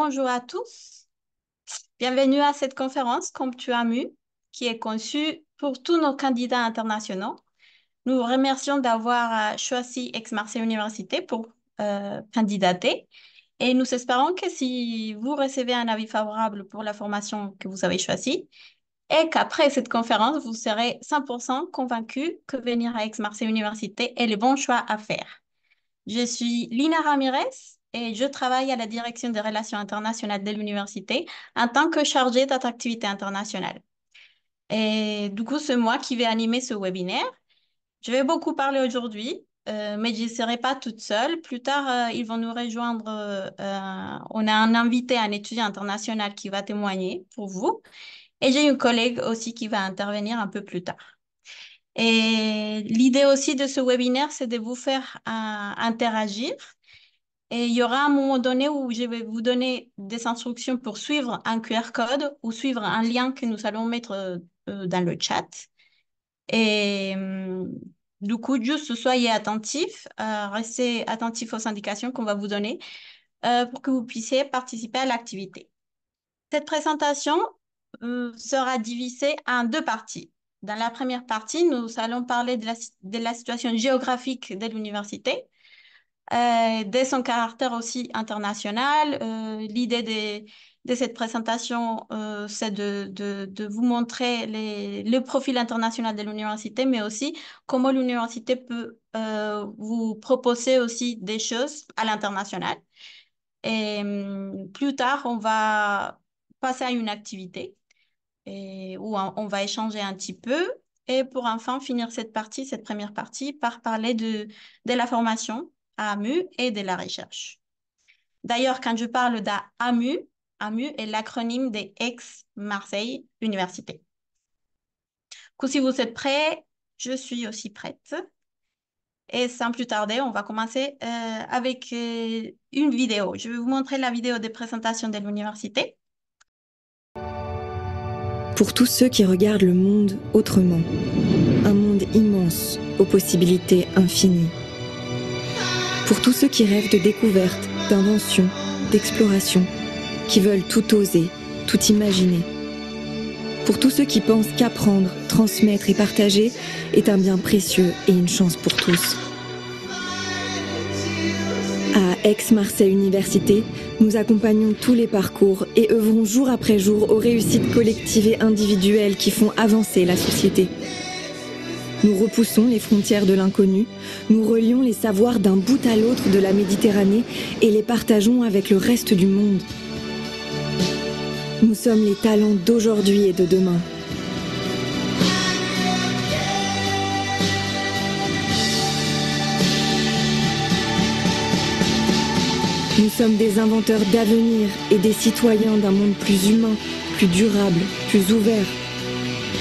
Bonjour à tous. Bienvenue à cette conférence CompTUAMU qui est conçue pour tous nos candidats internationaux. Nous vous remercions d'avoir euh, choisi Aix-Marseille Université pour euh, candidater et nous espérons que si vous recevez un avis favorable pour la formation que vous avez choisie, et qu'après cette conférence, vous serez 100% convaincu que venir à Ex marseille Université est le bon choix à faire. Je suis Lina Ramirez, et je travaille à la direction des relations internationales de l'université en tant que chargée d'attractivité internationale. Et du coup, c'est moi qui vais animer ce webinaire. Je vais beaucoup parler aujourd'hui, euh, mais je ne serai pas toute seule. Plus tard, euh, ils vont nous rejoindre. Euh, on a un invité, un étudiant international qui va témoigner pour vous. Et j'ai une collègue aussi qui va intervenir un peu plus tard. Et l'idée aussi de ce webinaire, c'est de vous faire interagir et il y aura un moment donné où je vais vous donner des instructions pour suivre un QR code ou suivre un lien que nous allons mettre euh, dans le chat. Et hum, du coup, juste soyez attentifs, euh, restez attentifs aux indications qu'on va vous donner euh, pour que vous puissiez participer à l'activité. Cette présentation sera divisée en deux parties. Dans la première partie, nous allons parler de la situation géographique de l'université euh, dès son caractère aussi international. Euh, l'idée de, cette présentation, euh, c'est de, de, vous montrer les, le profil international de l'université, mais aussi comment l'université peut vous proposer aussi des choses à l'international. Et hum, plus tard, on va passer à une activité où on va échanger un petit peu. Et pour enfin finir cette partie, cette première partie, par parler de, de la formation AMU et de la recherche. D'ailleurs, quand je parle d'AMU, AMU est l'acronyme des ex-Marseille Université. Donc, si vous êtes prêts, je suis aussi prête. Et sans plus tarder, on va commencer euh, avec euh, une vidéo. Je vais vous montrer la vidéo de présentation de l'université. Pour tous ceux qui regardent le monde autrement, un monde immense aux possibilités infinies pour tous ceux qui rêvent de découverte, d'invention, d'exploration, qui veulent tout oser, tout imaginer. Pour tous ceux qui pensent qu'apprendre, transmettre et partager est un bien précieux et une chance pour tous. À Aix-Marseille Université, nous accompagnons tous les parcours et œuvrons jour après jour aux réussites collectives et individuelles qui font avancer la société. Nous repoussons les frontières de l'inconnu, nous relions les savoirs d'un bout à l'autre de la Méditerranée et les partageons avec le reste du monde. Nous sommes les talents d'aujourd'hui et de demain. Nous sommes des inventeurs d'avenir et des citoyens d'un monde plus humain, plus durable, plus ouvert.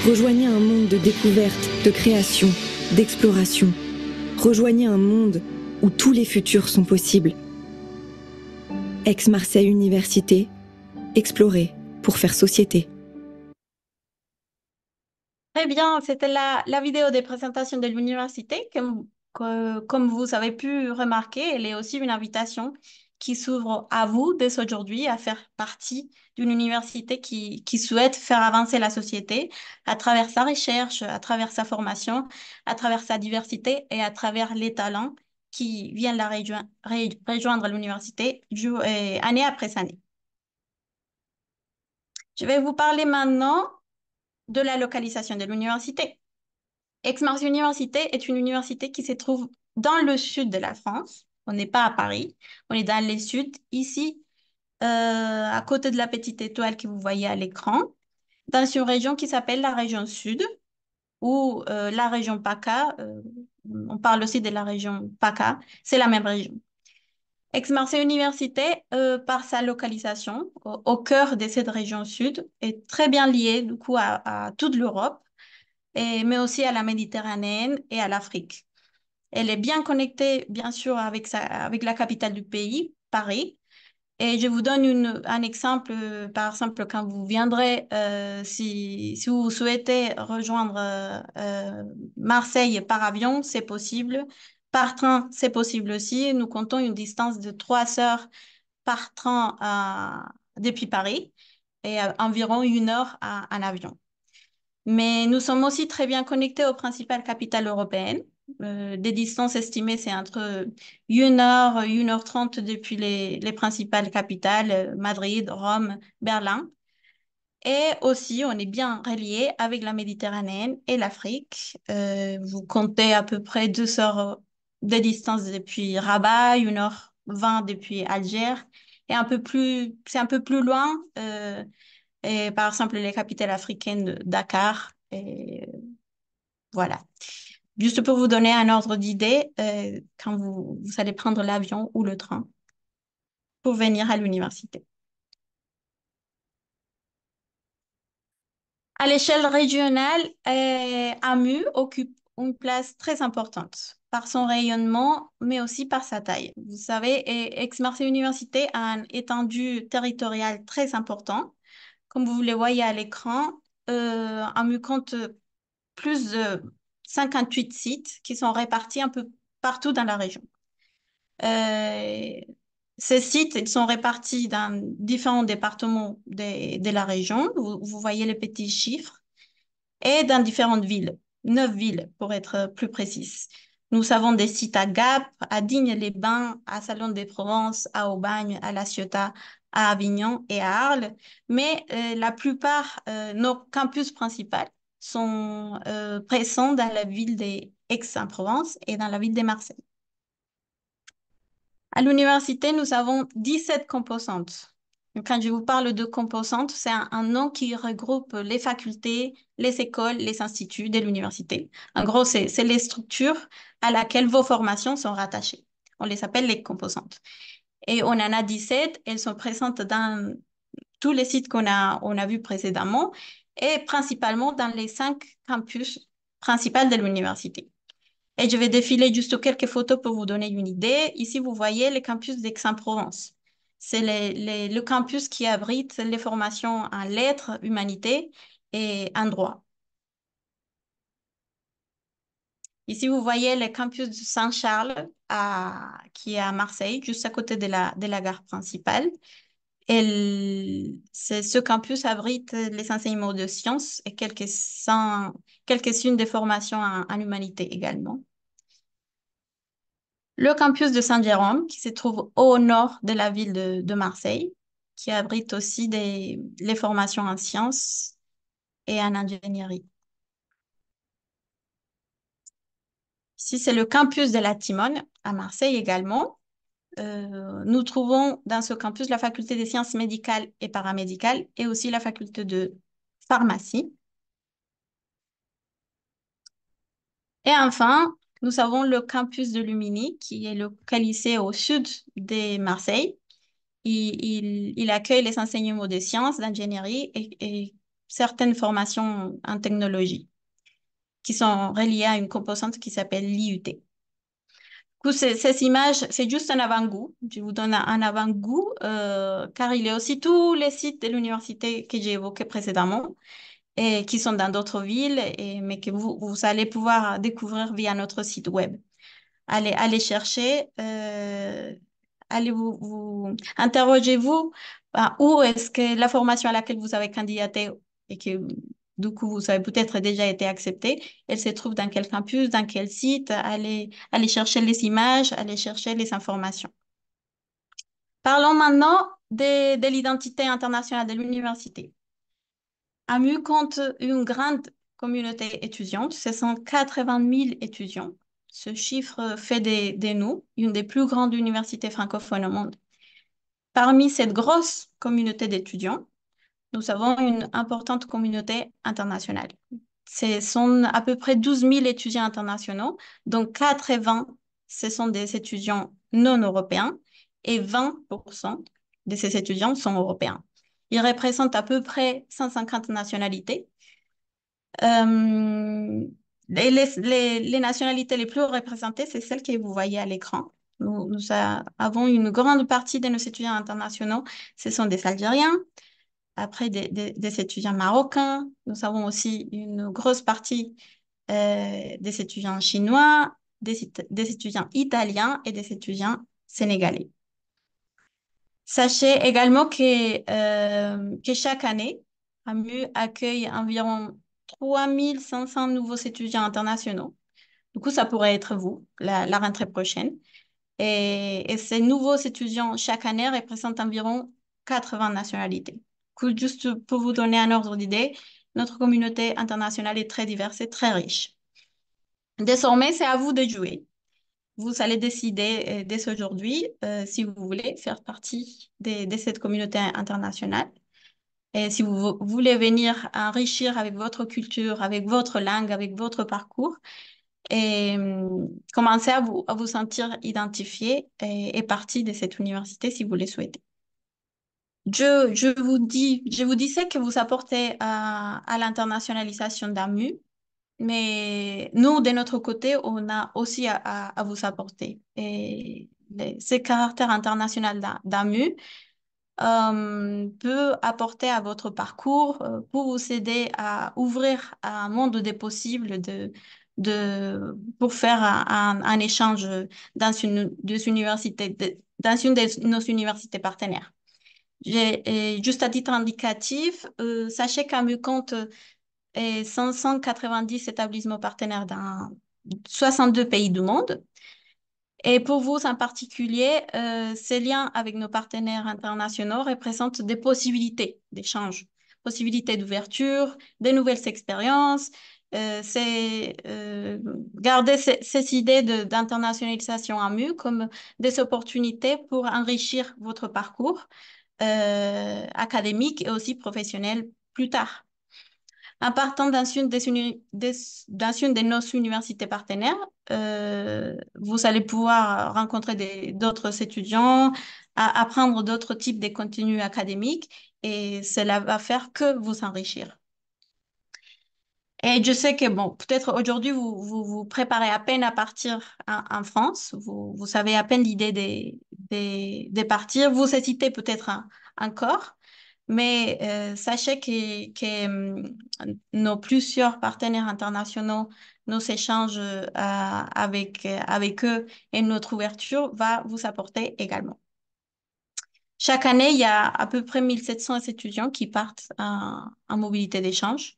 Rejoignez un monde de découverte, de création, d'exploration. Rejoignez un monde où tous les futurs sont possibles. Ex-Marseille Université, explorer pour faire société. Très bien, c'était la, vidéo des présentations de l'université. comme vous avez pu remarquer, elle est aussi une invitation qui s'ouvre à vous dès aujourd'hui, à faire partie d'une université qui, qui, souhaite faire avancer la société à travers sa recherche, à travers sa formation, à travers sa diversité et à travers les talents qui viennent la rejoindre, rejoindre l'université euh, année après année. Je vais vous parler maintenant de la localisation de l'université. Aix-Mars Université est une université qui se trouve dans le sud de la France on n'est pas à Paris, on est dans le sud, ici, euh, à côté de la petite étoile que vous voyez à l'écran, dans une région qui s'appelle la région sud, ou euh, la région PACA, euh, on parle aussi de la région PACA, c'est la même région. Aix-Marseille Université, par sa localisation au, cœur de cette région sud, est très bien liée du coup à, à toute l'Europe, mais aussi à la Méditerranée et à l'Afrique. Elle est bien connectée, bien sûr, avec, sa, avec la capitale du pays, Paris. Et je vous donne un exemple, euh, par exemple, quand vous viendrez, euh, si, vous souhaitez rejoindre euh, Marseille par avion, c'est possible. Par train, c'est possible aussi. Nous comptons une distance de trois heures par train depuis Paris et environ une heure en avion. Mais nous sommes aussi très bien connectés aux principales capitales européennes. Euh, des distances estimées, c'est entre 1h, 1h30 depuis les, principales capitales, euh, Madrid, Rome, Berlin. Et aussi, on est bien relié avec la Méditerranée et l'Afrique. Euh, vous comptez à peu près 2 heures de distance depuis Rabat, 1h20 depuis Alger. Et un peu plus, c'est un peu plus loin. et par exemple, les capitales africaines, de Dakar. Et voilà. Juste pour vous donner un ordre d'idée, euh, quand vous, vous allez prendre l'avion ou le train pour venir à l'université. À l'échelle régionale, euh, AMU occupe une place très importante par son rayonnement, mais aussi par sa taille. Vous savez, ex marseille Université a un étendue territoriale très important. Comme vous le voyez à l'écran, euh, AMU compte plus de 58 sites qui sont répartis un peu partout dans la région. Euh, ces sites, ils sont répartis dans différents départements de, la région. Vous, voyez les petits chiffres. Et dans différentes villes, neuf villes pour être plus précises Nous avons des sites à Gap, à Digne-les-Bains, à Salon des provence à Aubagne, à La Ciotat, à Avignon et à Arles. Mais euh, la plupart, euh, nos campus principaux, sont euh, présents dans la ville d'Aix-en-Provence et dans la ville de Marseille. À l'université, nous avons 17 composantes. Quand je vous parle de composantes, c'est un, nom qui regroupe les facultés, les écoles, les instituts de l'université. En gros, c'est les structures à laquelle vos formations sont rattachées. On les appelle les composantes. Et on en a 17, elles sont présentes dans tous les sites qu'on a, on a vus précédemment et principalement dans les cinq campus principaux de l'université. Et je vais défiler juste quelques photos pour vous donner une idée. Ici, vous voyez le campus d'Aix-en-Provence. C'est le, campus qui abrite les formations en lettres, humanité et en droit. Ici, vous voyez le campus de Saint-Charles qui est à Marseille, juste à côté de la, de la gare principale. Et ce campus abrite les enseignements de sciences et quelques-unes quelques des formations en, humanité également. Le campus de Saint-Jérôme, qui se trouve au nord de la ville de, Marseille, qui abrite aussi des, les formations en sciences et en ingénierie. Ici, c'est le campus de la Timone, à Marseille également, euh, nous trouvons dans ce campus la faculté des sciences médicales et paramédicales et aussi la faculté de pharmacie. Et enfin, nous avons le campus de Lumini qui est localisé au sud de Marseille. Il, accueille les enseignements de sciences, d'ingénierie et, et certaines formations en technologie qui sont reliées à une composante qui s'appelle l'IUT ces, images, c'est juste un avant-goût. Je vous donne un avant-goût, euh, car il y a aussi tous les sites de l'université que j'ai évoqués précédemment, et qui sont dans d'autres villes, et, mais que vous, allez pouvoir découvrir via notre site web. Allez, allez chercher, euh, allez vous, vous interrogez-vous bah, où est-ce que la formation à laquelle vous avez candidaté et que du coup, vous avez peut-être déjà été accepté. Elle se trouve dans quel campus, dans quel site, allez, chercher les images, aller chercher les informations. Parlons maintenant de, l'identité internationale de l'université. AMU compte une grande communauté étudiante, ce sont 80 000 étudiants. Ce chiffre fait de nous une des plus grandes universités francophones au monde. Parmi cette grosse communauté d'étudiants, nous avons une importante communauté internationale. Ce sont à peu près 12 000 étudiants internationaux, dont 80 ce sont des étudiants non européens et 20% de ces étudiants sont européens. Ils représentent à peu près 150 nationalités. Euh, les, nationalités les plus représentées, c'est celles que vous voyez à l'écran. Nous, avons une grande partie de nos étudiants internationaux, ce sont des Algériens, après des, étudiants marocains, nous avons aussi une grosse partie euh, des étudiants chinois, des, étudiants italiens et des étudiants sénégalais. Sachez également que, euh, que chaque année, AMU accueille environ 3500 nouveaux étudiants internationaux. Du coup, ça pourrait être vous, la, rentrée prochaine. Et, et ces nouveaux étudiants chaque année représentent environ 80 nationalités juste pour vous donner un ordre d'idée, notre communauté internationale est très diverse et très riche. Désormais, c'est à vous de jouer. Vous allez décider euh, dès aujourd'hui euh, si vous voulez faire partie de, cette communauté internationale. Et si vous voulez venir enrichir avec votre culture, avec votre langue, avec votre parcours, et commencer à vous, à vous sentir identifié et, et partie de cette université si vous le souhaitez je, vous dis, je vous disais que vous apportez euh, à, l'internationalisation d'AMU, mais nous, de notre côté, on a aussi à, vous apporter. Et ce caractère international d'AMU euh, peut apporter à votre parcours euh, pour vous aider à ouvrir un monde des possibles de, de, pour faire un, échange dans une, dans une de nos universités partenaires. J'ai juste à titre indicatif, euh, sachez qu'AMU compte 590 établissements partenaires dans 62 pays du monde. Et pour vous en particulier, euh, ces liens avec nos partenaires internationaux représentent des possibilités d'échange, possibilités d'ouverture, des nouvelles expériences. Euh, c'est garder ces, ces idées d'internationalisation AMU comme des opportunités pour enrichir votre parcours euh, académique et aussi professionnelle plus tard. En partant dans une, des de nos universités partenaires, euh, vous allez pouvoir rencontrer d'autres étudiants, apprendre d'autres types de contenus académiques et cela va faire que vous enrichir. Et je sais que, bon, peut-être aujourd'hui, vous, vous, vous préparez à peine à partir en, France. Vous, vous savez à peine l'idée de, de, de, partir. Vous hésitez peut-être encore. Mais euh, sachez que, que mm, nos plusieurs partenaires internationaux, nos échanges euh, avec, avec eux et notre ouverture va vous apporter également. Chaque année, il y a à peu près 1700 étudiants qui partent en, en mobilité d'échange.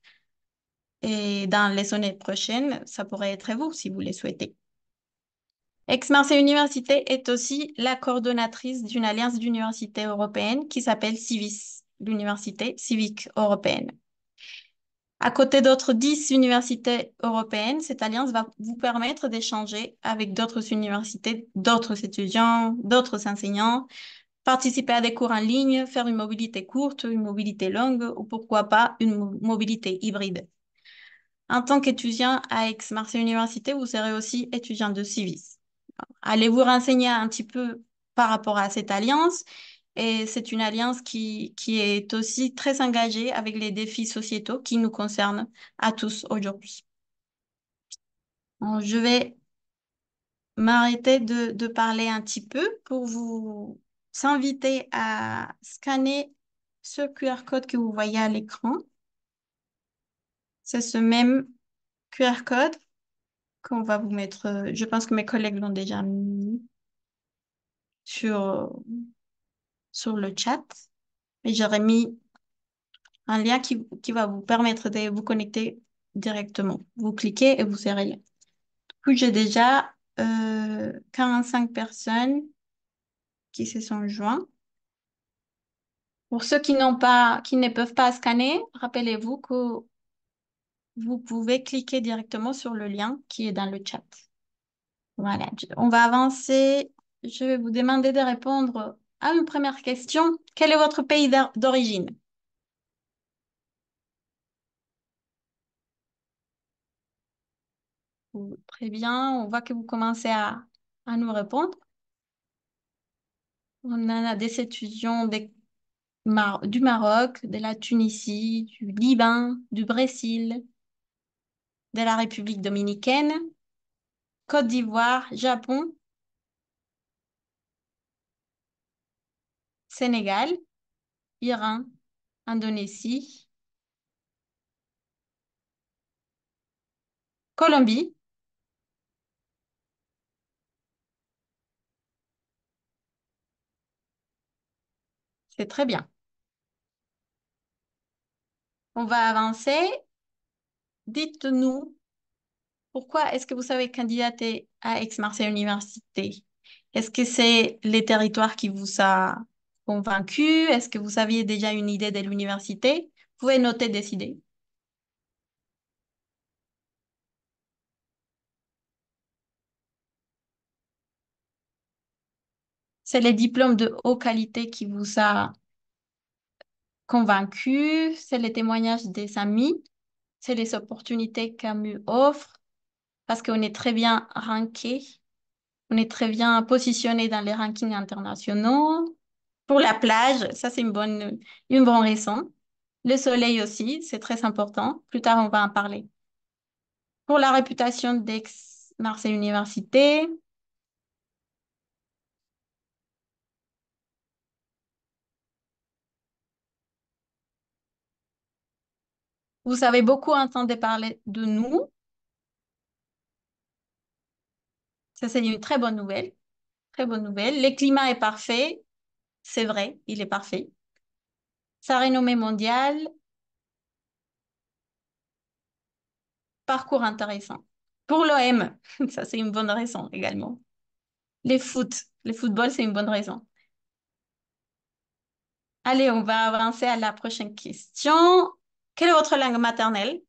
Et dans les années prochaines, ça pourrait être vous si vous le souhaitez. Aix-Marseille Université est aussi la coordonnatrice d'une alliance d'universités européennes qui s'appelle Civis, l'université civique européenne. À côté d'autres dix universités européennes, cette alliance va vous permettre d'échanger avec d'autres universités, d'autres étudiants, d'autres enseignants, participer à des cours en ligne, faire une mobilité courte, une mobilité longue ou pourquoi pas une mobilité hybride en tant qu'étudiant à Aix-Marseille Université, vous serez aussi étudiant de civis. Allez vous renseigner un petit peu par rapport à cette alliance. Et c'est une alliance qui, qui est aussi très engagée avec les défis sociétaux qui nous concernent à tous aujourd'hui. je vais m'arrêter de, de, parler un petit peu pour vous s'inviter à scanner ce QR code que vous voyez à l'écran c'est ce même QR code qu'on va vous mettre. Euh, je pense que mes collègues l'ont déjà mis sur, sur le chat. Mais j'aurais mis un lien qui, va vous permettre de vous connecter directement. Vous cliquez et vous serez là. Du j'ai déjà 45 euh, personnes qui se sont joints. Pour ceux qui n'ont pas, qui ne peuvent pas scanner, rappelez-vous que vous pouvez cliquer directement sur le lien qui est dans le chat. Voilà, on va avancer. Je vais vous demander de répondre à une première question. Quel est votre pays d'origine oh, Très bien, on voit que vous commencez à, à nous répondre. On a des étudiants des du Maroc, de la Tunisie, du Liban, du Brésil, de la République dominicaine, Côte d'Ivoire, Japon, Sénégal, Iran, Indonésie, Colombie, C'est très bien. On va avancer dites-nous pourquoi est-ce que vous avez candidaté à Aix-Marseille Université Est-ce que c'est les territoires qui vous a convaincu Est-ce que vous aviez déjà une idée de l'université Vous pouvez noter des idées. C'est les diplômes de haute qualité qui vous a convaincu, c'est les témoignages des amis c'est les opportunités qu'AMU offre parce qu'on est très bien ranké, on est très bien positionné dans les rankings internationaux. Pour la plage, ça c'est une bonne, une bonne raison. Le soleil aussi, c'est très important. Plus tard, on va en parler. Pour la réputation d'ex-Marseille Université, Vous avez beaucoup entendu parler de nous. Ça, c'est une très bonne nouvelle. Très bonne nouvelle. Le climat est parfait. C'est vrai, il est parfait. Sa renommée mondiale. Parcours intéressant. Pour l'OM, ça c'est une bonne raison également. Les foot, le football, c'est une bonne raison. Allez, on va avancer à la prochaine question. Quelle est votre langue maternelle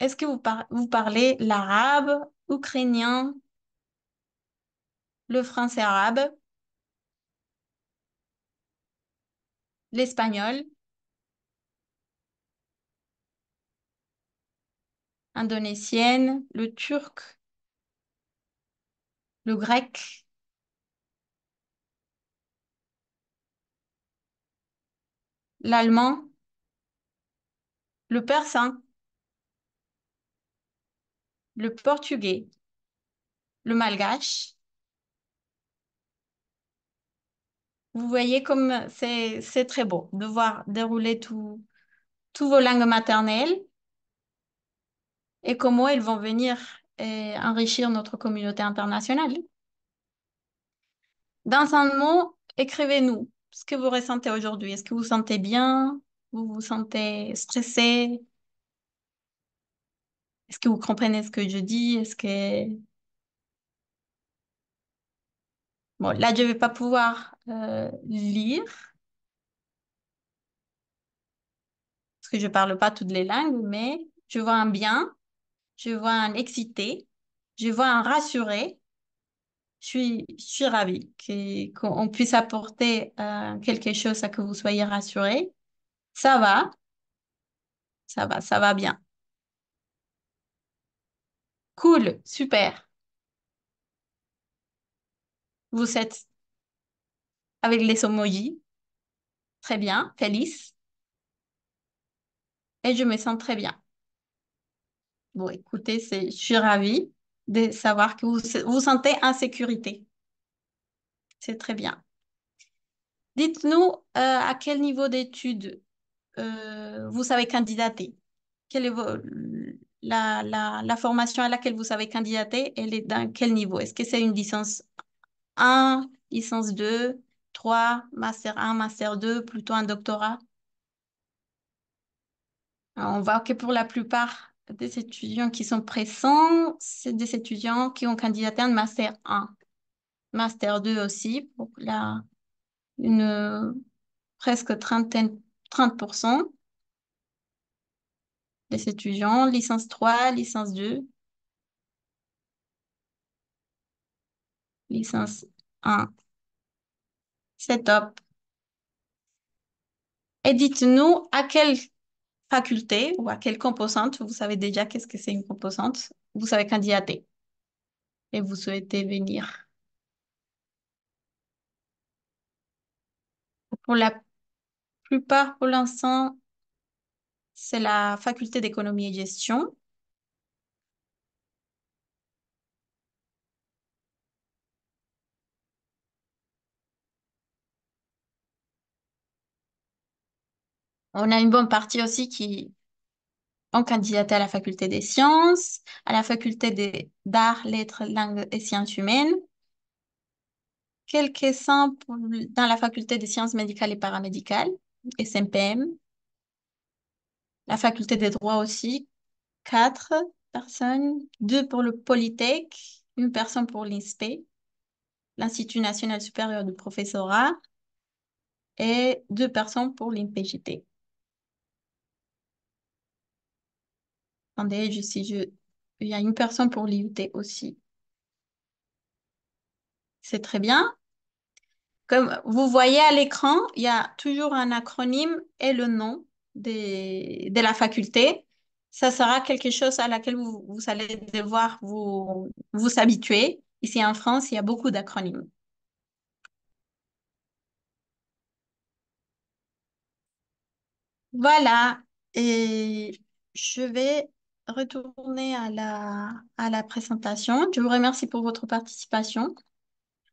Est-ce que vous, parlez l'arabe, ukrainien, le français arabe, l'espagnol, indonésienne, le turc, le grec l'allemand, le persan, le portugais, le malgache. Vous voyez comme c'est très beau de voir dérouler tous vos langues maternelles et comment elles vont venir enrichir notre communauté internationale. Dans un mot, écrivez-nous ce que vous ressentez aujourd'hui. Est-ce que vous vous sentez bien Vous vous sentez stressé Est-ce que vous comprenez ce que je dis Est-ce que... Bon, là, je ne vais pas pouvoir euh, lire. Parce que je ne parle pas toutes les langues, mais je vois un bien, je vois un excité, je vois un rassuré, je suis, ravie qu'on puisse apporter euh, quelque chose à que vous soyez rassurés. Ça va, ça va, ça va bien. Cool, super. Vous êtes avec les emojis. Très bien, Félix. Et je me sens très bien. Bon, écoutez, je suis ravie de savoir que vous vous sentez en sécurité. C'est très bien. Dites-nous euh, à quel niveau d'études euh, vous avez candidaté. Quelle est la, la, la, formation à laquelle vous avez candidaté Elle est dans quel niveau Est-ce que c'est une licence 1, licence 2, 3, master 1, master 2, plutôt un doctorat On voit que pour la plupart, des étudiants qui sont présents, c'est des étudiants qui ont candidaté en Master 1. Master 2 aussi, pour la, une presque trentaine 30 des étudiants, licence 3, licence 2, licence 1. C'est top. Et dites-nous à quel faculté ou à quelle composante, vous savez déjà qu'est-ce que c'est une composante, vous savez savez candidater et vous souhaitez venir. Pour la plupart, pour l'instant, c'est la faculté d'économie et gestion. On a une bonne partie aussi qui ont candidaté à la faculté des sciences, à la faculté d'art, lettres, langues et sciences humaines. Quelques-uns dans la faculté des sciences médicales et paramédicales, SMPM. La faculté des droits aussi, quatre personnes, deux pour le Polytech, une personne pour l'INSPE, l'Institut national supérieur du professorat, et deux personnes pour l'Inpgt. Attendez, je, si je... il y a une personne pour l'IUT aussi. C'est très bien. Comme vous voyez à l'écran, il y a toujours un acronyme et le nom des, de la faculté. Ça sera quelque chose à laquelle vous, vous allez devoir vous, vous habituer. Ici en France, il y a beaucoup d'acronymes. Voilà, et je vais retourner à la, à la présentation. Je vous remercie pour votre participation.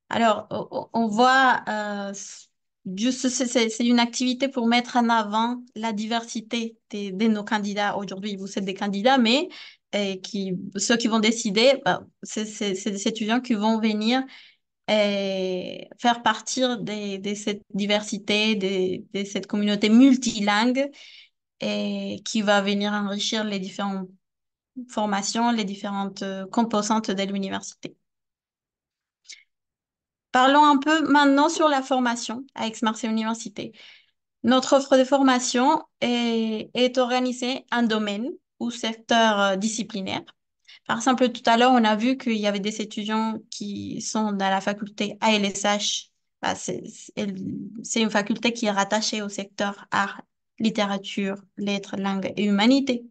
Alors, on voit, euh, c'est une activité pour mettre en avant la diversité de, nos candidats. Aujourd'hui, vous êtes des candidats, mais et euh, qui, ceux qui vont décider, bah, c'est des étudiants qui vont venir et euh, faire partir de, cette diversité, de, de, cette communauté multilingue et euh, qui va venir enrichir les différents formation les différentes euh, composantes de l'université. Parlons un peu maintenant sur la formation à Aix-Marseille Université. Notre offre de formation est, est organisée en domaine ou secteur euh, disciplinaire. Par exemple, tout à l'heure, on a vu qu'il y avait des étudiants qui sont dans la faculté ALSH. Bah, c'est une faculté qui est rattachée au secteur art, littérature, lettres, langues et humanités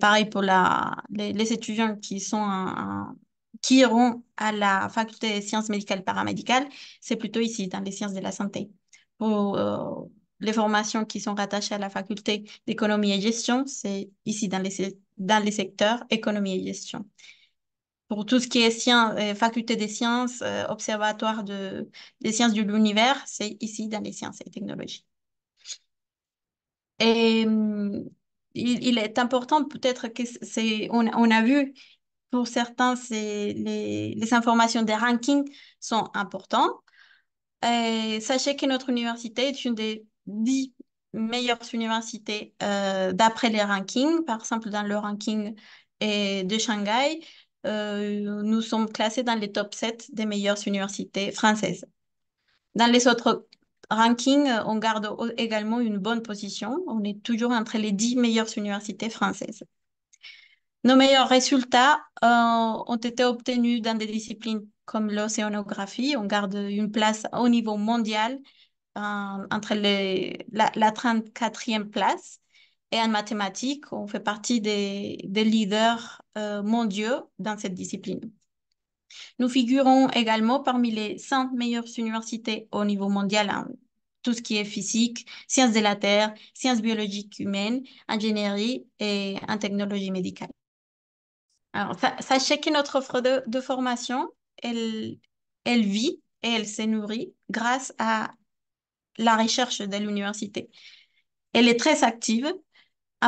pareil pour la, les, étudiants qui sont qui iront à la faculté des sciences médicales paramédicales, c'est plutôt ici, dans les sciences de la santé. Pour euh, les formations qui sont rattachées à la faculté d'économie et gestion, c'est ici, dans les, dans secteurs économie et gestion. Pour tout ce qui est euh, faculté des sciences, euh, observatoire des sciences de l'univers, c'est ici, dans les sciences et technologies. Et hum, il, est important peut-être que c'est, on, a vu pour certains, c'est les, informations des rankings sont importantes. sachez que notre université est une des dix meilleures universités euh, d'après les rankings. Par exemple, dans le ranking euh, de Shanghai, euh, nous sommes classés dans les top 7 des meilleures universités françaises. Dans les autres ranking, euh, on garde également une bonne position. On est toujours entre les dix meilleures universités françaises. Nos meilleurs résultats euh, ont été obtenus dans des disciplines comme l'océanographie. On garde une place au niveau mondial euh, entre les, la, 34e place. Et en mathématiques, on fait partie des, leaders mondiaux dans cette discipline. Nous figurons également parmi les 100 meilleures universités au niveau mondial en hein. tout ce qui est physique, sciences de la Terre, sciences biologiques humaines, ingénierie et en technologie médicale. Alors, sachez que notre offre de, formation, elle, elle vit et elle se nourrit grâce à la recherche de l'université. Elle est très active.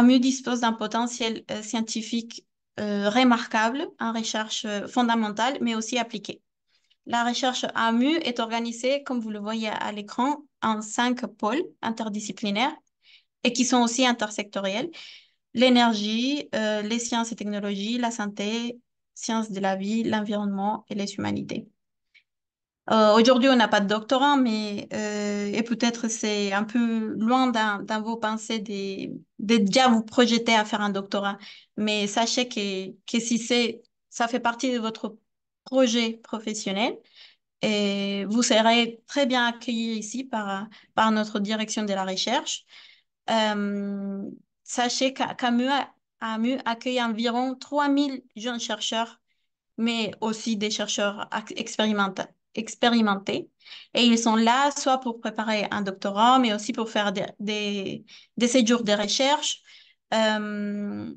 mieux dispose d'un potentiel euh, scientifique euh, remarquable en recherche euh, fondamentale, mais aussi appliquée. La recherche AMU est organisée, comme vous le voyez à l'écran, en cinq pôles interdisciplinaires et qui sont aussi intersectoriels. L'énergie, euh, les sciences et technologies, la santé, sciences de la vie, l'environnement et les humanités. Euh, Aujourd'hui, on n'a pas de doctorat, mais euh, et peut-être c'est un peu loin dans, vos pensées de, déjà vous projeter à faire un doctorat. Mais sachez que, que si c'est ça fait partie de votre projet professionnel, et vous serez très bien accueillis ici par, par notre direction de la recherche. Euh, sachez qu'AMU accueille environ 3000 jeunes chercheurs, mais aussi des chercheurs expérimentaux expérimentés. Et ils sont là soit pour préparer un doctorat, mais aussi pour faire des, des, des séjours de recherche. Euh,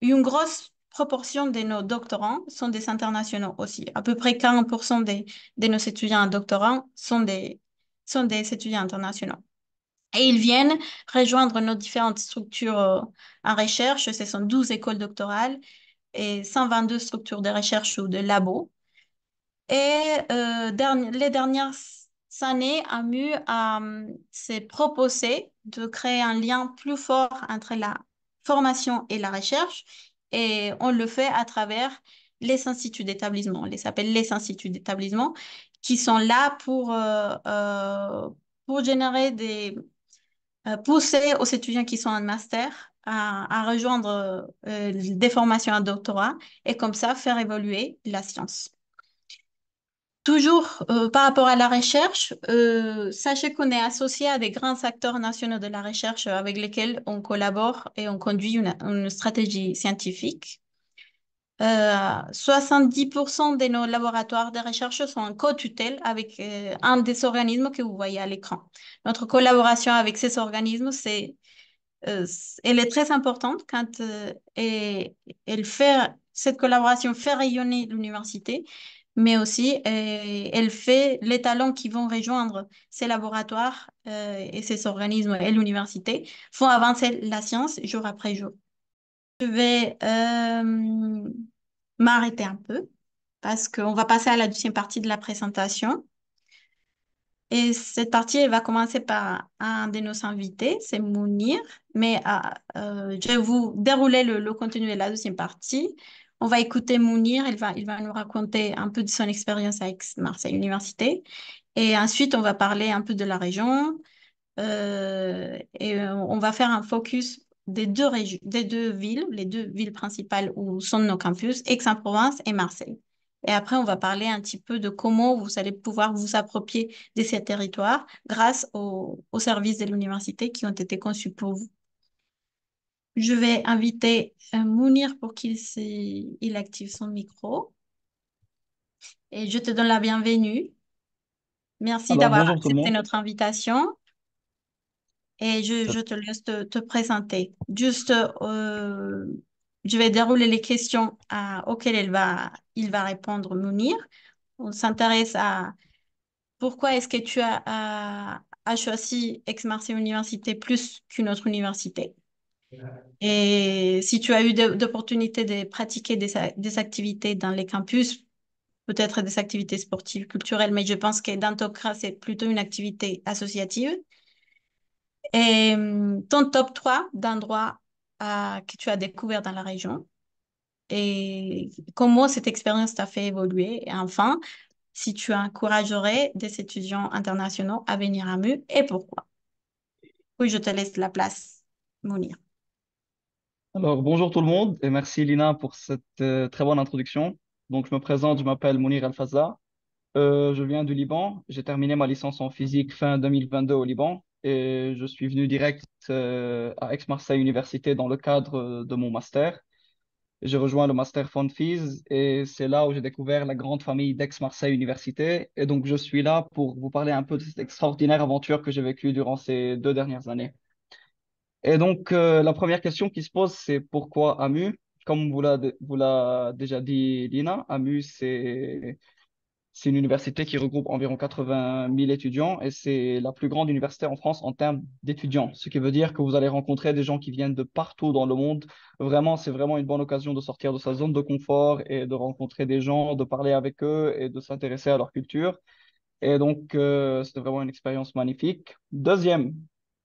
une grosse proportion de nos doctorants sont des internationaux aussi. À peu près 40% de, nos étudiants doctorants sont des, sont des étudiants internationaux. Et ils viennent rejoindre nos différentes structures euh, en recherche. Ce sont 12 écoles doctorales et 122 structures de recherche ou de labos et euh, les dernières années, AMU s'est proposé de créer un lien plus fort entre la formation et la recherche. Et on le fait à travers les instituts d'établissement. On les appelle les instituts d'établissement qui sont là pour, euh, euh, pour générer des... pousser aux étudiants qui sont en master à, rejoindre des formations à doctorat et comme ça faire évoluer la science. Toujours euh, par rapport à la recherche, euh, sachez qu'on est associé à des grands acteurs nationaux de la recherche avec lesquels on collabore et on conduit une, stratégie scientifique. 70% euh, de nos laboratoires de recherche sont en co-tutelle avec un des organismes que vous voyez à l'écran. Notre collaboration avec ces organismes, c'est, elle est très importante quand et, elle fait, cette collaboration fait rayonner l'université mais aussi euh, elle fait les talents qui vont rejoindre ces laboratoires euh, et ces organismes et l'université font avancer la science jour après jour. Je vais euh, m'arrêter un peu parce qu'on va passer à la deuxième partie de la présentation. Et cette partie, va commencer par un de nos invités, c'est Mounir. Mais je vais vous dérouler le, le contenu de la deuxième partie on va écouter Mounir, il va, il va nous raconter un peu de son expérience à Marseille Université. Et ensuite, on va parler un peu de la région. Euh, et euh, on va faire un focus des deux, des deux villes, les deux villes principales où sont nos campus, Aix-en-Provence et Marseille. Et après, on va parler un petit peu de comment vous allez pouvoir vous approprier de ces territoires grâce aux services de l'université qui ont été conçus pour vous. Je vais inviter euh, Mounir pour qu'il active son micro. Et je te donne la bienvenue. Merci d'avoir accepté notre invitation. Et je, te laisse te, présenter. Juste, euh, je vais dérouler les questions auxquelles il va, répondre, Mounir. On s'intéresse à pourquoi est-ce que tu as, choisi ex marseille Université plus qu'une autre université et si tu as eu l'opportunité de pratiquer des, activités dans les campus, peut-être des activités sportives, culturelles, mais je pense que dans c'est plutôt une activité associative. Et ton top 3 d'endroits euh, que tu as découvert dans la région et comment cette expérience t'a fait évoluer. Et enfin, si tu encouragerais des étudiants internationaux à venir à MU et pourquoi. Oui, je te laisse la place, Mounir. Alors, bonjour tout le monde et merci Lina pour cette euh, très bonne introduction. Donc, je me présente, je m'appelle Mounir alfaza euh, je viens du Liban. J'ai terminé ma licence en physique fin 2022 au Liban et je suis venu direct euh, à Aix-Marseille Université dans le cadre de mon master. J'ai rejoint le master FondFiz et c'est là où j'ai découvert la grande famille d'Aix-Marseille Université. Et donc, je suis là pour vous parler un peu de cette extraordinaire aventure que j'ai vécue durant ces deux dernières années. Et donc, euh, la première question qui se pose, c'est pourquoi AMU? Comme vous l'a, déjà dit Lina, AMU, c'est, c'est une université qui regroupe environ 80 000 étudiants et c'est la plus grande université en France en termes d'étudiants. Ce qui veut dire que vous allez rencontrer des gens qui viennent de partout dans le monde. Vraiment, c'est vraiment une bonne occasion de sortir de sa zone de confort et de rencontrer des gens, de parler avec eux et de s'intéresser à leur culture. Et donc, euh, c'est vraiment une expérience magnifique. Deuxième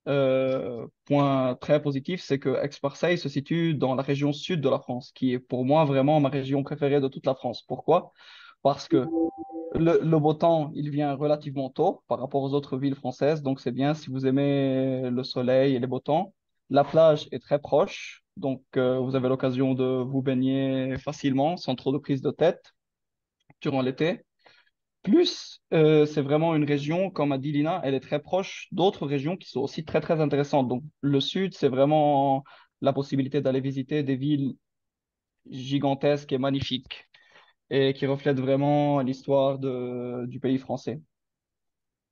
un euh, point très positif, c'est que Aix-Marseille se situe dans la région sud de la France, qui est pour moi vraiment ma région préférée de toute la France. Pourquoi Parce que le, beau temps, il vient relativement tôt par rapport aux autres villes françaises, donc c'est bien si vous aimez le soleil et les beaux temps. La plage est très proche, donc euh, vous avez l'occasion de vous baigner facilement, sans trop de prise de tête durant l'été. Plus, euh, c'est vraiment une région, comme a dit Lina, elle est très proche d'autres régions qui sont aussi très, très intéressantes. Donc, le sud, c'est vraiment la possibilité d'aller visiter des villes gigantesques et magnifiques et qui reflètent vraiment l'histoire du pays français.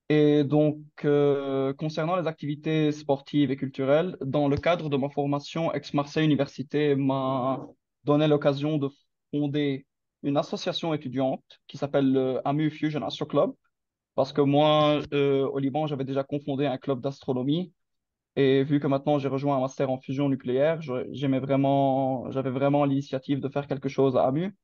Et donc, euh, concernant les activités sportives et culturelles, dans le cadre de ma formation, Ex-Marseille Université m'a donné l'occasion de fonder une association étudiante qui s'appelle le euh, AMU Fusion Astro Club. Parce que moi, euh, au Liban, j'avais déjà confondé un club d'astronomie. Et vu que maintenant j'ai rejoint un master en fusion nucléaire, j'aimais vraiment, j'avais vraiment l'initiative de faire quelque chose à AMU.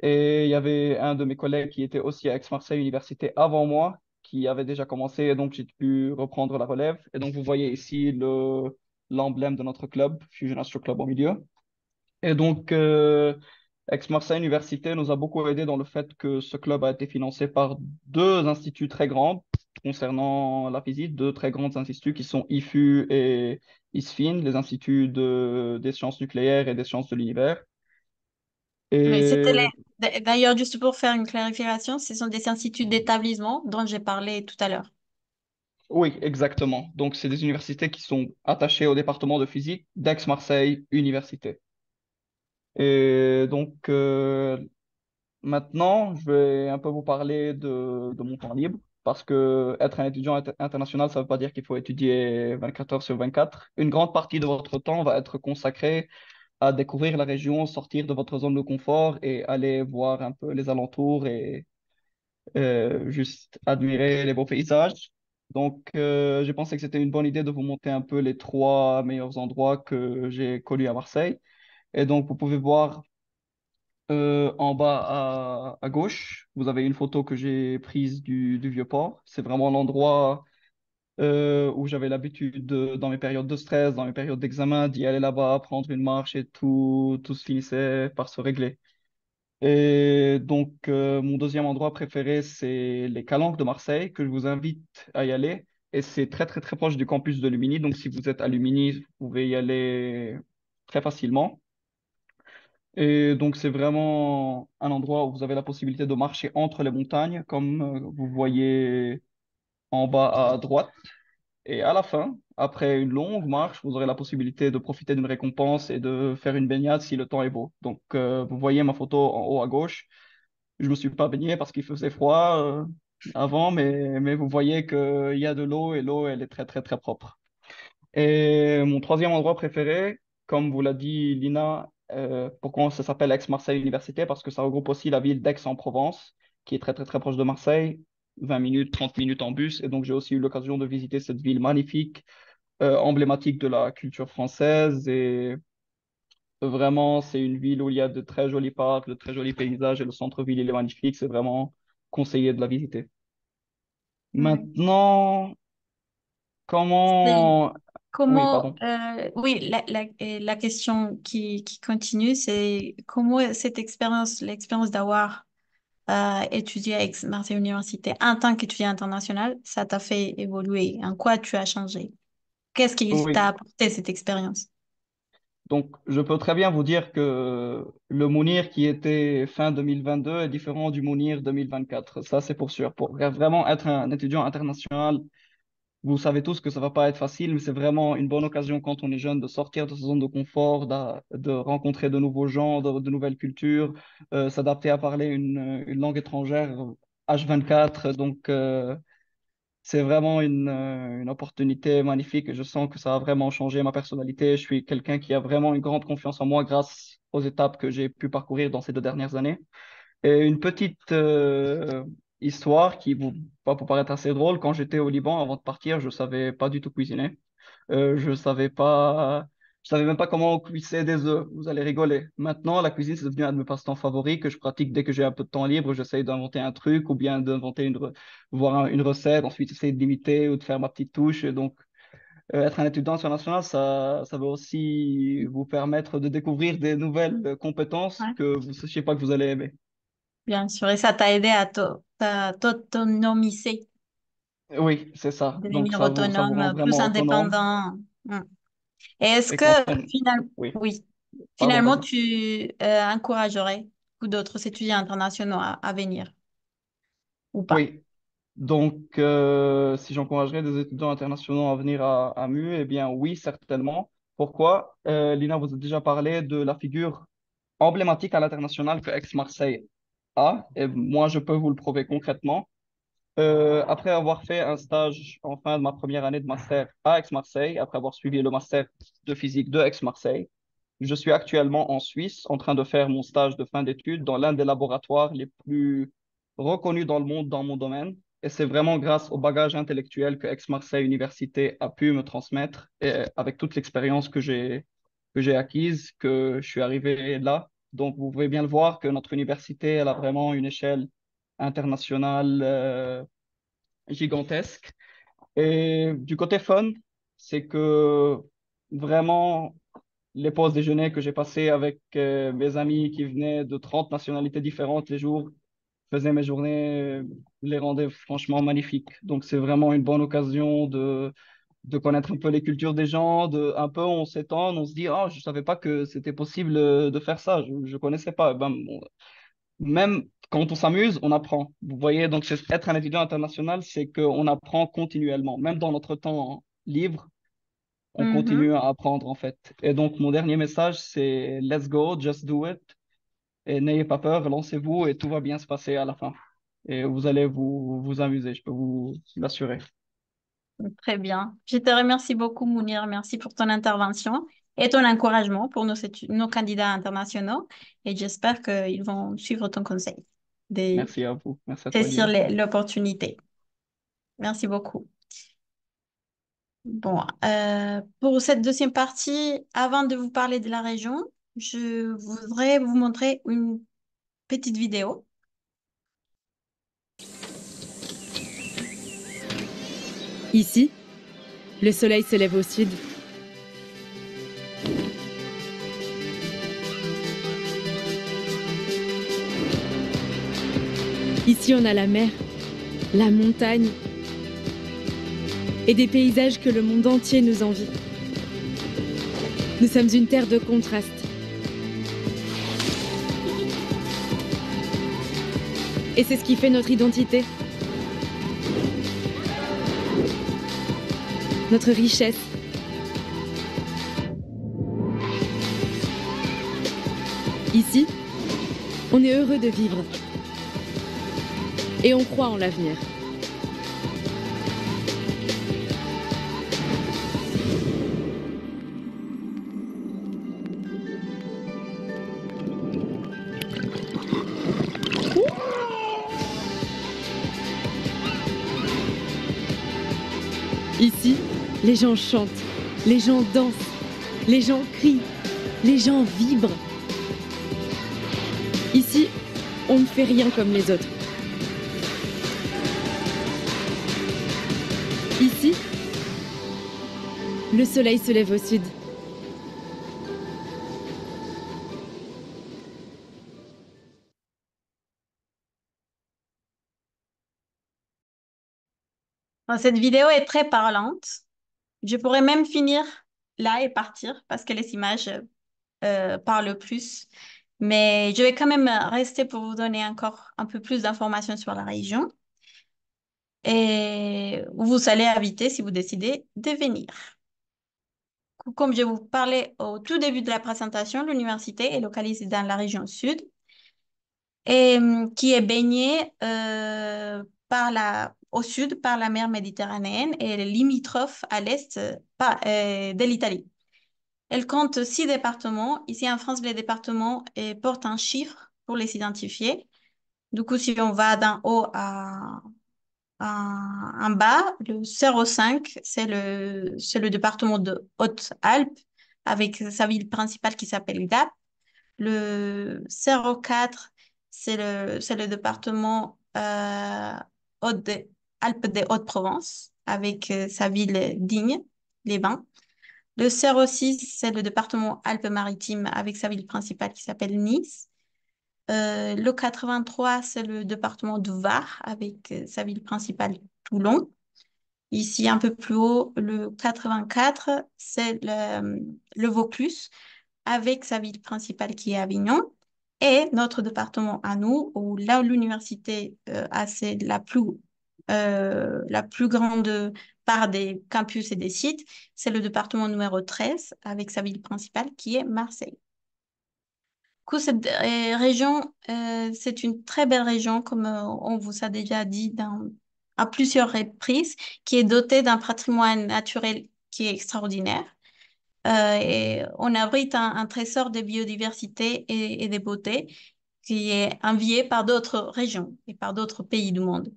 Et il y avait un de mes collègues qui était aussi à Aix-Marseille Université avant moi, qui avait déjà commencé, et donc j'ai pu reprendre la relève. Et donc vous voyez ici le, l'emblème de notre club, Fusion Astro Club au milieu. Et donc, euh, Ex marseille Université nous a beaucoup aidé dans le fait que ce club a été financé par deux instituts très grands concernant la physique, deux très grands instituts qui sont IFU et ISFIN, les instituts des sciences nucléaires et des sciences de l'univers. Et... D'ailleurs, juste pour faire une clarification, ce sont des instituts d'établissement dont j'ai parlé tout à l'heure. Oui, exactement. Donc, c'est des universités qui sont attachées au département de physique d'Aix-Marseille Université. Et donc, euh, maintenant, je vais un peu vous parler de, de, mon temps libre, parce que être un étudiant international, ça ne veut pas dire qu'il faut étudier 24 heures sur 24. Une grande partie de votre temps va être consacrée à découvrir la région, sortir de votre zone de confort et aller voir un peu les alentours et euh, juste admirer les beaux paysages. Donc, je euh, j'ai pensé que c'était une bonne idée de vous montrer un peu les trois meilleurs endroits que j'ai connus à Marseille. Et donc, vous pouvez voir euh, en bas à, gauche, vous avez une photo que j'ai prise du, Vieux-Port. C'est vraiment l'endroit euh, où j'avais l'habitude, dans mes périodes de stress, dans mes périodes d'examen, d'y aller là-bas, prendre une marche et tout, tout se finissait par se régler. Et donc, euh, mon deuxième endroit préféré, c'est les Calanques de Marseille, que je vous invite à y aller. Et c'est très, très, très proche du campus de Lumini. Donc, si vous êtes à Lumini, vous pouvez y aller très facilement. Et donc, c'est vraiment un endroit où vous avez la possibilité de marcher entre les montagnes, comme euh, vous voyez en bas à droite. Et à la fin, après une longue marche, vous aurez la possibilité de profiter d'une récompense et de faire une baignade si le temps est beau. Donc, euh, vous voyez ma photo en haut à gauche. Je ne me suis pas baigné parce qu'il faisait froid euh, avant, mais, mais vous voyez qu'il y a de l'eau et l'eau, elle est très, très, très propre. Et mon troisième endroit préféré, comme vous l'a dit Lina euh, pourquoi ça s'appelle Aix-Marseille Université Parce que ça regroupe aussi la ville d'Aix-en-Provence, qui est très très très proche de Marseille, 20 minutes, 30 minutes en bus. Et donc j'ai aussi eu l'occasion de visiter cette ville magnifique, euh, emblématique de la culture française. Et vraiment, c'est une ville où il y a de très jolis parcs, de très jolis paysages, et le centre-ville, il est magnifique. C'est vraiment conseillé de la visiter. Maintenant, comment... Comment, euh, oui, la, euh, question qui, continue, c'est comment cette expérience, l'expérience d'avoir euh, étudié à marseille Université en tant qu'étudiant international, ça t'a fait évoluer En quoi tu as changé Qu'est-ce qui t'a apporté cette expérience donc, je peux très bien vous dire que le Mounir qui était fin 2022 est différent du Mounir 2024. Ça, c'est pour sûr. Pour vraiment être un étudiant international, vous savez tous que ça va pas être facile, mais c'est vraiment une bonne occasion quand on est jeune de sortir de sa zone de confort, de, rencontrer de nouveaux gens, de, nouvelles cultures, euh, s'adapter à parler une, langue étrangère H24. Donc, euh, c'est vraiment une, euh, opportunité magnifique. Je sens que ça a vraiment changé ma personnalité. Je suis quelqu'un qui a vraiment une grande confiance en moi grâce aux étapes que j'ai pu parcourir dans ces deux dernières années. Et une petite histoire qui va vous paraître assez drôle. Quand j'étais au Liban, avant de partir, je ne savais pas du tout cuisiner. Euh, je ne savais pas... Je savais même pas comment cuisser des œufs. Vous allez rigoler. Maintenant, la cuisine, c'est devenu un de mes passe-temps favoris que je pratique dès que j'ai un peu de temps libre. J'essaye d'inventer un truc ou bien d'inventer une, voir une recette. Ensuite, j'essaie de l'imiter ou de faire ma petite touche. Et donc, euh, être un étudiant sur international, ça, ça va aussi vous permettre de découvrir des nouvelles compétences que vous ne sachiez pas que vous allez aimer bien sûr. Et ça t'a aidé à t'autonomiser. Oui, c'est ça. Devenir autonome, plus indépendant. Hum. Et est-ce que finalement, tu euh, encouragerais d'autres étudiants internationaux à, venir Oui. Donc, euh, si j'encouragerais des étudiants internationaux à venir à, MU, eh bien oui, certainement. Pourquoi? Euh, Lina vous a déjà parlé de la figure emblématique à l'international que ex-Marseille et moi, je peux vous le prouver concrètement. Euh, après avoir fait un stage en fin de ma première année de master à Aix-Marseille, après avoir suivi le master de physique de Aix-Marseille, je suis actuellement en Suisse en train de faire mon stage de fin d'études dans l'un des laboratoires les plus reconnus dans le monde dans mon domaine. Et c'est vraiment grâce au bagage intellectuel que Aix-Marseille Université a pu me transmettre et avec toute l'expérience que j'ai que j'ai acquise que je suis arrivé là donc, vous pouvez bien le voir que notre université, elle a vraiment une échelle internationale euh, gigantesque. Et du côté fun, c'est que vraiment, les pauses déjeuner que j'ai passées avec euh, mes amis qui venaient de 30 nationalités différentes les jours, faisaient mes journées, euh, les rendaient franchement magnifiques. Donc, c'est vraiment une bonne occasion de de connaître un peu les cultures des gens, de un peu on s'étend, on se dit ah oh, je savais pas que c'était possible euh, de faire ça, je, ne connaissais pas. Ben, même quand on s'amuse, on apprend. Vous voyez donc être un étudiant international, c'est qu'on apprend continuellement, même dans notre temps libre, on mm-hmm. continue à apprendre en fait. Et donc mon dernier message c'est let's go, just do it, et n'ayez pas peur, lancez-vous et tout va bien se passer à la fin. Et vous allez vous, vous amuser, je peux vous l'assurer. Très bien. Je te remercie beaucoup, Mounir. Merci pour ton intervention et ton encouragement pour nos, candidats internationaux. Et j'espère qu'ils vont suivre ton conseil. Merci à vous. Merci à toi. Saisir l'opportunité. Merci beaucoup. Bon, euh, pour cette deuxième partie, avant de vous parler de la région, je voudrais vous montrer une petite vidéo Ici, le soleil se lève au sud. Ici, on a la mer, la montagne et des paysages que le monde entier nous envie. Nous sommes une terre de contraste. Et c'est ce qui fait notre identité. notre richesse. Ici, on est heureux de vivre et on croit en l'avenir. les gens chantent, les gens dansent, les gens crient, les gens vibrent. Ici, on ne fait rien comme les autres. Ici, le soleil se lève au sud. Cette vidéo est très parlante je pourrais même finir là et partir parce que les images euh, parlent plus. Mais je vais quand même rester pour vous donner encore un peu plus d'informations sur la région. Et vous allez habiter si vous décidez de venir. Comme je vous parlais au tout début de la présentation, l'université est localisée dans la région sud et qui est baignée euh, par la au sud par la mer Méditerranéenne et limitrophe à l'est euh, euh, de l'Italie. Elle compte six départements. Ici en France, les départements euh, portent un chiffre pour les identifier. Du coup, si on va d'un haut à, un bas, le 05, c'est le, c'est le département de Haute-Alpes avec sa ville principale qui s'appelle Gap. Le 04, c'est le, c'est le département euh, Haute, Alpes de Haute-Provence, avec euh, sa ville digne, les Bains. Le 06 c'est le département Alpes-Maritimes, avec sa ville principale qui s'appelle Nice. Euh, le 83, c'est le département du Var, avec euh, sa ville principale Toulon. Ici, un peu plus haut, le 84, c'est le, Vaucluse, avec sa ville principale qui est Avignon. Et notre département à nous, où là l'université a la plus euh, la plus grande part des campus et des sites, c'est le département numéro 13, avec sa ville principale qui est Marseille. cette euh, région, euh, c'est une très belle région, comme on vous a déjà dit à plusieurs reprises, qui est dotée d'un patrimoine naturel qui est extraordinaire. et on abrite un, trésor de biodiversité et, et de beauté qui est envié par d'autres régions et par d'autres pays du monde.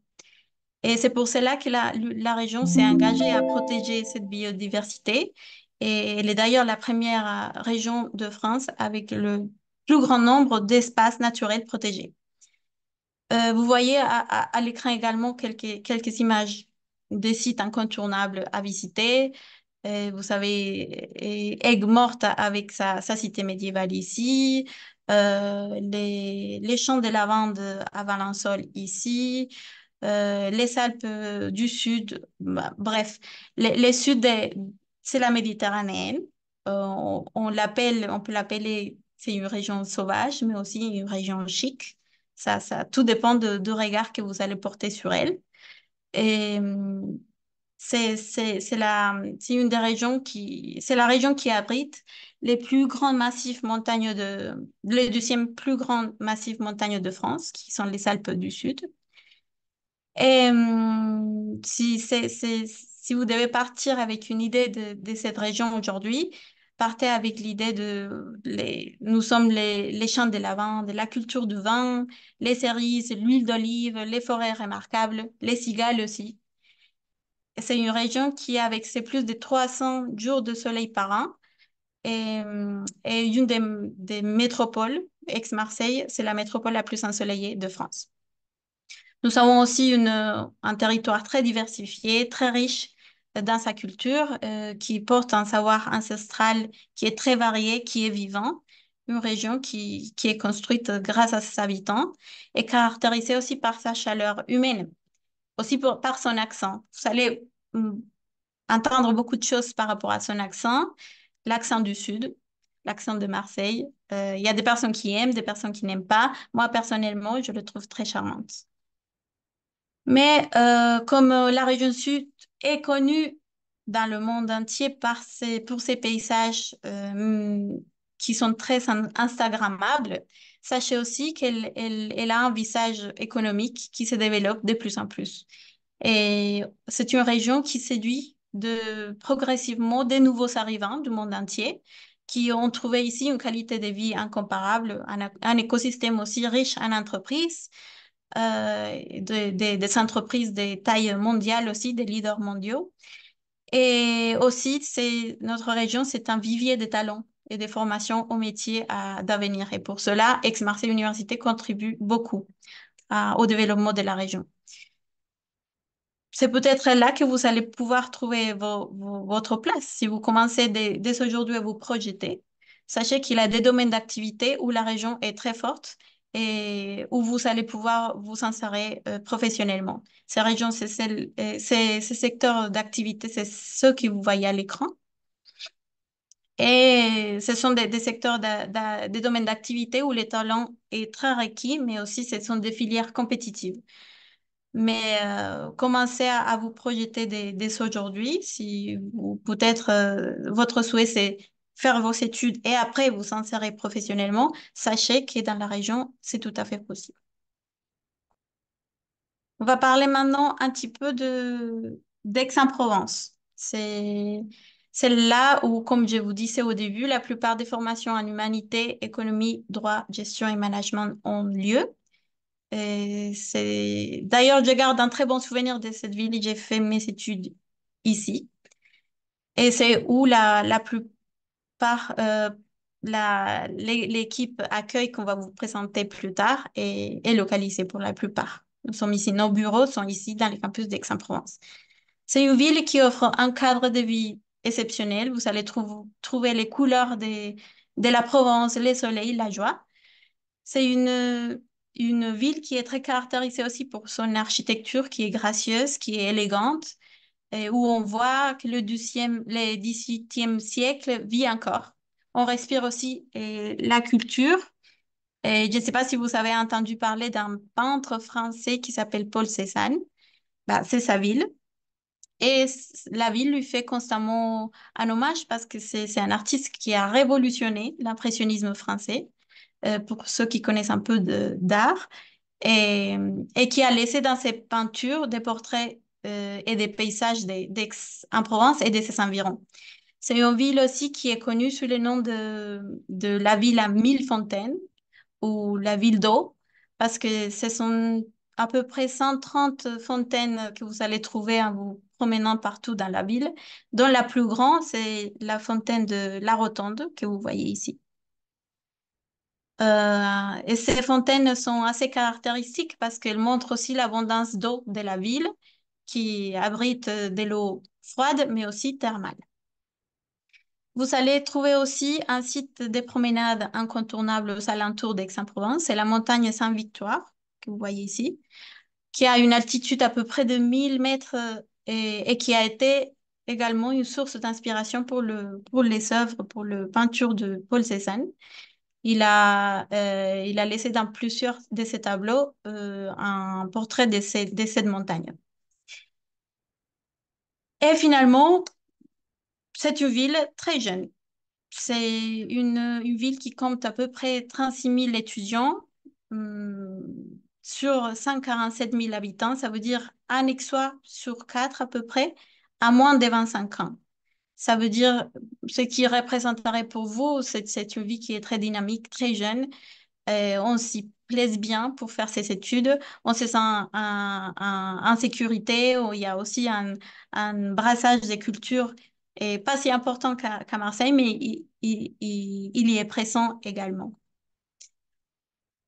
Et c'est pour cela que la, la région s'est engagée à protéger cette biodiversité. Et elle est d'ailleurs la première euh, région de France avec le plus grand nombre d'espaces naturels protégés. Euh, vous voyez à, à, l'écran également quelques, quelques images des sites incontournables à visiter. Euh, vous savez, Aigues Morte avec sa, sa, cité médiévale ici, les, les champs de lavande à Valençol ici, euh, les Alpes euh, du Sud, bah, bref, les Sud, euh, c'est la Méditerranée. on, on peut l'appeler, c'est une région sauvage, mais aussi une région chic. Ça, ça, tout dépend de, de regard que vous allez porter sur elle. Et mm, c'est, la, c'est une des régions qui, c'est la région qui abrite les plus grands massifs montagneux de, les deuxièmes plus grands massifs montagneux de France, qui sont les Alpes du Sud. Et si, si vous devez partir avec une idée de, cette région aujourd'hui, partez avec l'idée de les, nous sommes les, champs de lavande, la culture du vin, les cerises, l'huile d'olive, les forêts remarquables, les cigales aussi. C'est une région qui, avec ses plus de 300 jours de soleil par an, est, une des, des métropoles, ex-Marseille, c'est la métropole la plus ensoleillée de France. Nous avons aussi un territoire très diversifié, très riche dans sa culture, euh, qui porte un savoir ancestral qui est très varié, qui est vivant, une région qui, qui est construite grâce à ses habitants et caractérisée aussi par sa chaleur humaine, aussi par son accent. Vous allez hum, entendre beaucoup de choses par rapport à son accent, l'accent du Sud, l'accent de Marseille. Euh, il y a des personnes qui aiment, des personnes qui n'aiment pas. Moi, personnellement, je le trouve très charmante. Mais euh, comme euh, la région sud est connue dans le monde entier par pour ses paysages euh, qui sont très Instagrammables, sachez aussi qu'elle a un visage économique qui se développe de plus en plus. Et c'est une région qui séduit de, progressivement des nouveaux arrivants du monde entier qui ont trouvé ici une qualité de vie incomparable, un écosystème aussi riche en entreprises, euh, des entreprises de taille mondiale aussi, des leaders mondiaux. Et aussi, c'est notre région, c'est un vivier de talents et de formations aux métiers d'avenir. Et pour cela, ex marseille Université contribue beaucoup au développement de la région. C'est peut-être là que vous allez pouvoir trouver votre place. Si vous commencez dès, dès aujourd'hui à vous projeter, sachez qu'il y a des domaines d'activité où la région est très forte et où vous allez pouvoir vous insérer euh, professionnellement. Ces régions, c'est euh, ces, secteurs d'activité, c'est ceux que vous voyez à l'écran. Et ce sont des, des secteurs, des domaines d'activité où le talent est très requis, mais aussi ce sont des filières compétitives. Mais euh, commencez à, vous projeter dès, aujourd'hui. Si peut-être votre souhait, c'est faire vos études et après vous insérer professionnellement, sachez que dans la région, c'est tout à fait possible. On va parler maintenant un petit peu de d'Aix-en-Provence. C'est celle là où, comme je vous disais au début, la plupart des formations en humanité, économie, droit, gestion et management ont lieu. C'est d'ailleurs, je garde un très bon souvenir de cette ville. J'ai fait mes études ici, et c'est où la, la plus par euh, l'équipe accueil qu'on va vous présenter plus tard et localisée pour la plupart. Nous sommes ici, nos bureaux sont ici dans les campus d'Aix-en-Provence. C'est une ville qui offre un cadre de vie exceptionnel. Vous allez trouver les couleurs des, de la Provence, les soleils, la joie. C'est une, une ville qui est très caractérisée aussi pour son architecture qui est gracieuse, qui est élégante, où on voit que le 18e siècle vit encore. On respire aussi et la culture. Et je ne sais pas si vous avez entendu parler d'un peintre français qui s'appelle Paul Cézanne. Bah, c'est sa ville. Et la ville lui fait constamment un hommage parce que c'est un artiste qui a révolutionné l'impressionnisme français, euh, pour ceux qui connaissent un peu d'art, et qui a laissé dans ses peintures des portraits euh, et des paysages d'Aix en Provence et de ses environs. C'est une ville aussi qui est connue sous le nom de, la ville à mille fontaines ou la ville d'eau, parce que ce sont à peu près 130 fontaines que vous allez trouver en vous promenant partout dans la ville, dont la plus grande, c'est la fontaine de la Rotonde que vous voyez ici. Euh, et ces fontaines sont assez caractéristiques parce qu'elles montrent aussi l'abondance d'eau de la ville qui abrite euh, de l'eau froide, mais aussi thermale. Vous allez trouver aussi un site de promenade incontournable aux alentours d'Aix-en-Provence, c'est la montagne Saint-Victoire, que vous voyez ici, qui a une altitude à peu près de 1000 mètres euh, et, qui a été également une source d'inspiration pour, le, pour les œuvres, pour le peinture de Paul Cézanne. Il a, euh, il a laissé dans plusieurs de ses tableaux un portrait de, de cette montagne. Et finalement, c'est une ville très jeune. C'est une, ville qui compte à peu près 36 000 étudiants hmm, sur 147 000 habitants. Ça veut dire un exois sur quatre à peu près à moins de 25 ans. Ça veut dire ce qui représenterait pour vous, c'est une vie qui est très dynamique, très jeune. Et on s'y plaisent bien pour faire ses études. On se sent en sécurité. Il y a aussi un, brassage des cultures, et pas si important qu'à Marseille, mais il, y est présent également.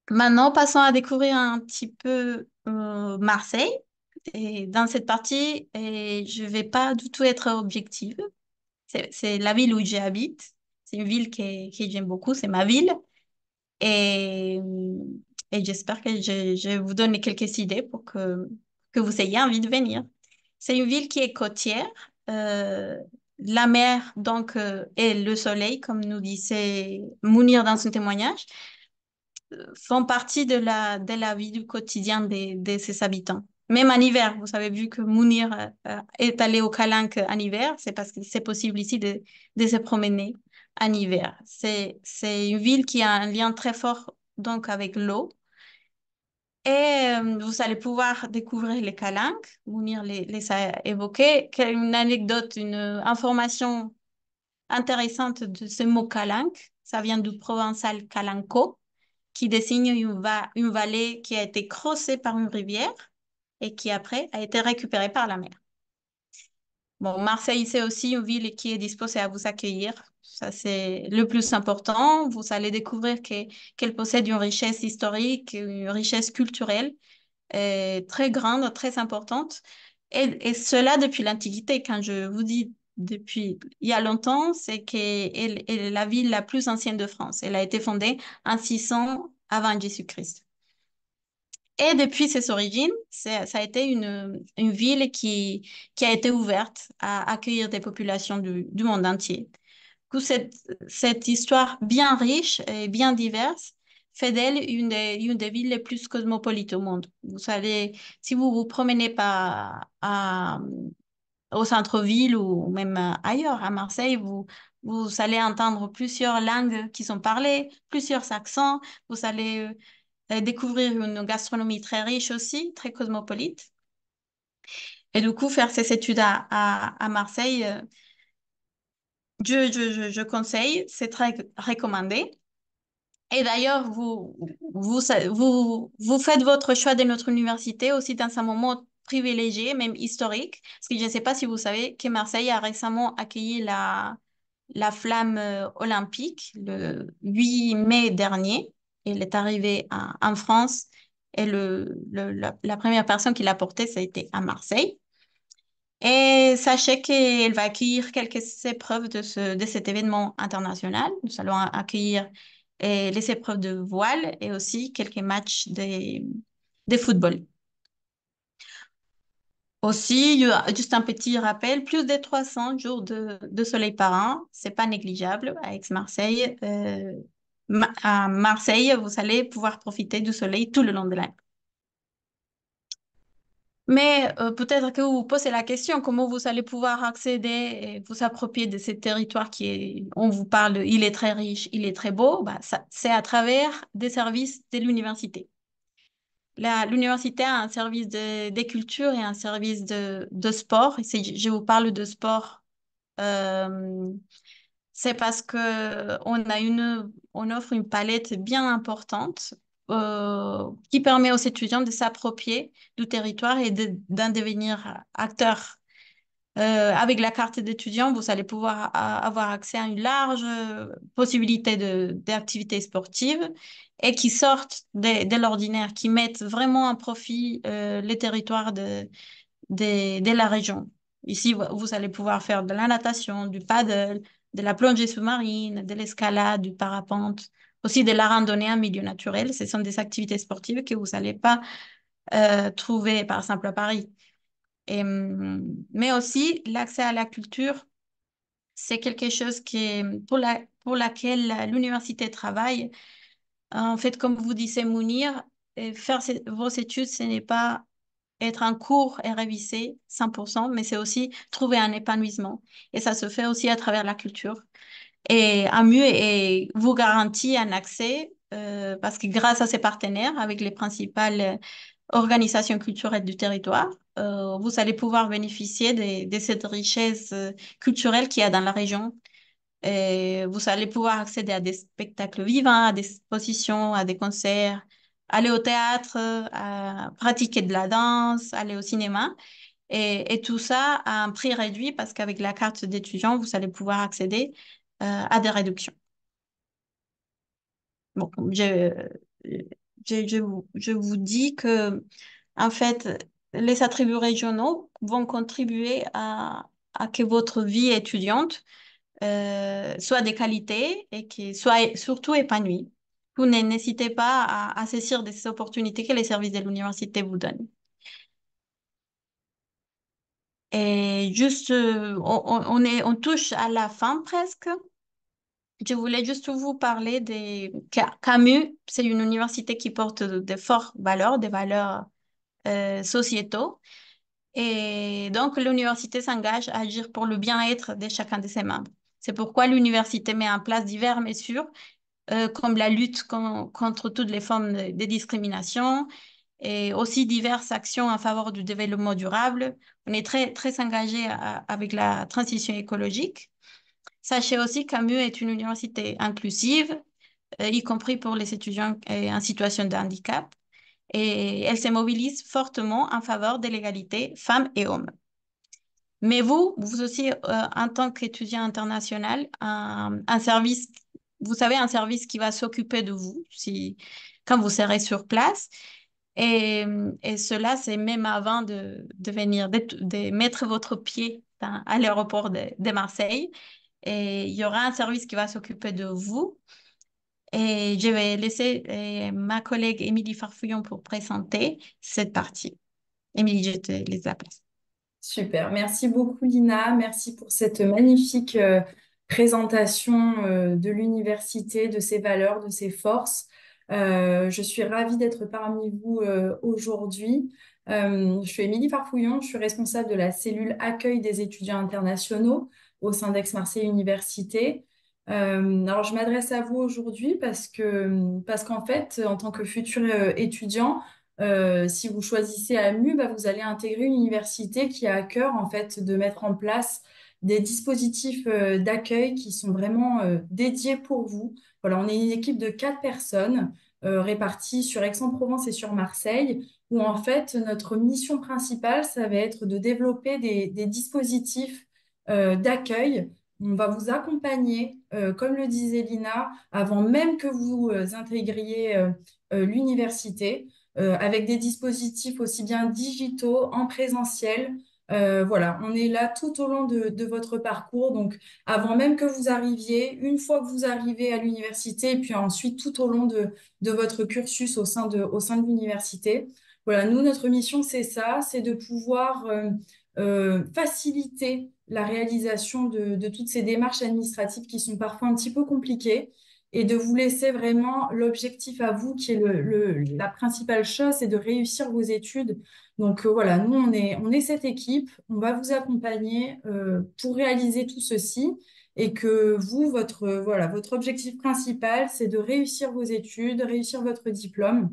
Maintenant, passons à découvrir un petit peu euh, Marseille. Et dans cette partie, et je ne vais pas du tout être objective. C'est la ville où j'habite. C'est une ville que, que j'aime beaucoup, c'est ma ville. Et et j'espère que je, vais vous donne quelques idées pour que, que vous ayez envie de venir. C'est une ville qui est côtière. Euh, la mer, donc, euh, et le soleil, comme nous disait Mounir dans son témoignage, euh, font partie de la, de la vie du quotidien de, ses habitants. Même en hiver, vous avez vu que Mounir est allé au Calanque en hiver, c'est parce que c'est possible ici de, de se promener en hiver. C'est une ville qui a un lien très fort donc avec l'eau, et euh, vous allez pouvoir découvrir les calanques. Mounir les, les a Une anecdote, une euh, information intéressante de ce mot calanque. Ça vient du provençal calanco, qui désigne une, va vallée qui a été crossée par une rivière et qui après a été récupérée par la mer. Bon, Marseille, c'est aussi une ville qui est disposée à vous accueillir ça, c'est le plus important. Vous allez découvrir qu'elle possède une richesse historique, une richesse culturelle euh, très grande, très importante. Et, cela depuis l'Antiquité. Quand je vous dis depuis il y a longtemps, c'est qu'elle est la ville la plus ancienne de France. Elle a été fondée en 600 avant Jésus-Christ. Et depuis ses origines, ça a été une, ville qui, a été ouverte à accueillir des populations du monde entier cette, cette histoire bien riche et bien diverse fait d'elle une des, villes les plus cosmopolites au monde. Vous savez si vous vous promenez pas au centre-ville ou même ailleurs, à Marseille, vous, allez entendre plusieurs langues qui sont parlées, plusieurs accents, vous allez euh, découvrir une gastronomie très riche aussi, très cosmopolite. Et du coup, faire ses études à Marseille, euh, je, je, je conseille, c'est très recommandé. Et d'ailleurs, vous, vous, vous, faites votre choix de notre université aussi dans un moment privilégié, même historique, parce que je ne sais pas si vous savez que Marseille a récemment accueilli la, la flamme euh, olympique le 8 mai dernier. Elle est arrivée en France et le, la, la, première personne qui l'a portée, ça a été à Marseille. Et sachez qu'elle va accueillir quelques épreuves de, ce, de cet événement international. Nous allons accueillir eh, les épreuves de voile et aussi quelques matchs de, de football. Aussi, juste un petit rappel, plus de 300 jours de, de soleil par an, c'est pas négligeable à marseille euh, à Marseille, vous allez pouvoir profiter du soleil tout le long de l'année. Mais euh, peut-être que vous vous posez la question, comment vous allez pouvoir accéder et vous approprier de ce territoire qui est, on vous parle, il est très riche, il est très beau, bah, c'est à travers des services de l'université. L'université a un service de, des cultures et un service de, de sport. Et je vous parle de sport. Euh, c'est parce que on a une on offre une palette bien importante euh, qui permet aux étudiants de s'approprier du territoire et d'en devenir acteurs. Euh, avec la carte d'étudiant, vous allez pouvoir avoir accès à une large possibilité d'activités sportives et qui sortent de, l'ordinaire, qui mettent vraiment en profit euh, les territoires de, de, la région. Ici, vous allez pouvoir faire de la natation, du paddle, de la plongée sous-marine, de l'escalade, du parapente aussi de la randonnée en milieu naturel. Ce sont des activités sportives que vous n'allez pas euh, trouver, par exemple, à Paris. Mm, mais aussi, l'accès à la culture, c'est quelque chose qui, pour, la, pour laquelle l'université travaille. En fait, comme vous disiez, Mounir, faire vos études, ce n'est pas être en cours et réviser 100%, mais c'est aussi trouver un épanouissement. Et ça se fait aussi à travers la culture et mieux et vous garantit un accès euh, parce que grâce à ses partenaires avec les principales euh, organisations culturelles du territoire, euh, vous allez pouvoir bénéficier de, cette richesse culturelle qu'il y a dans la région. Et vous allez pouvoir accéder à des spectacles vivants, à des expositions, à des concerts, aller au théâtre, à pratiquer de la danse, aller au cinéma. Et, et tout ça à un prix réduit parce qu'avec la carte d'étudiant, vous allez pouvoir accéder euh, à des réductions. Bon, je, je, je, vous, dis que, en fait, les attributs régionaux vont contribuer à, à que votre vie étudiante euh, soit de qualité et qui soit surtout épanouie. Vous n'hésitez pas à, saisir des opportunités que les services de l'université vous donnent. Et juste, euh, on, est, on touche à la fin presque je voulais juste vous parler des Camus. C'est une université qui porte de, fortes valeurs, des valeurs euh, sociétaux. Et donc, l'université s'engage à agir pour le bien-être de chacun de ses membres. C'est pourquoi l'université met en place diverses mesures, euh, comme la lutte contre toutes les formes de, discrimination, et aussi diverses actions en faveur du développement durable. On est très, très engagé euh, avec la transition écologique. Sachez aussi qu'AMU est une université inclusive, euh, y compris pour les étudiants euh, en situation de handicap, et elle se mobilise fortement en faveur de l'égalité femmes et hommes. Mais vous, vous aussi, euh, en tant qu'étudiant international, un, service, vous savez, un service qui va s'occuper de vous si, quand vous serez sur place. Et, cela, c'est même avant de, venir, de, mettre votre pied à l'aéroport de Marseille et il y aura un service qui va s'occuper de vous. Et je vais laisser euh, ma collègue Émilie Farfouillon pour présenter cette partie. Émilie, je te laisse la place. Super, merci beaucoup Lina, merci pour cette magnifique euh, présentation euh, de l'université, de ses valeurs, de ses forces. je suis ravie d'être parmi vous aujourd'hui. je suis Émilie Farfouillon, je suis responsable de la cellule accueil des étudiants internationaux au sein d'Aix-Marseille Université. Euh, alors, je m'adresse à vous aujourd'hui parce que, parce qu'en fait, en tant que futur euh, étudiant, euh, si vous choisissez AMU, bah, vous allez intégrer une université qui a à cœur en fait de mettre en place des dispositifs d'accueil qui sont vraiment dédiés pour vous. Voilà, on est une équipe de quatre personnes réparties sur Aix-en-Provence et sur Marseille, où en fait notre mission principale, ça va être de développer des, des dispositifs euh, d'accueil. On va vous accompagner, euh, comme le disait Lina, avant même que vous euh, intégriez l'université, avec des dispositifs aussi bien digitaux, en présentiel, voilà, on est là tout au long de, votre parcours. Donc, avant même que vous arriviez, une fois que vous arrivez à l'université, et puis ensuite tout au long de, votre cursus au sein de, l'université. Voilà, nous, notre mission, c'est ça, c'est de pouvoir euh, faciliter la réalisation de, toutes ces démarches administratives qui sont parfois un petit peu compliquées et de vous laisser vraiment l'objectif à vous qui est le, la principale chose, c'est de réussir vos études. Donc euh, voilà, nous, on est, on est cette équipe, on va vous accompagner euh, pour réaliser tout ceci et que vous, votre, voilà, votre objectif principal, c'est de réussir vos études, réussir votre diplôme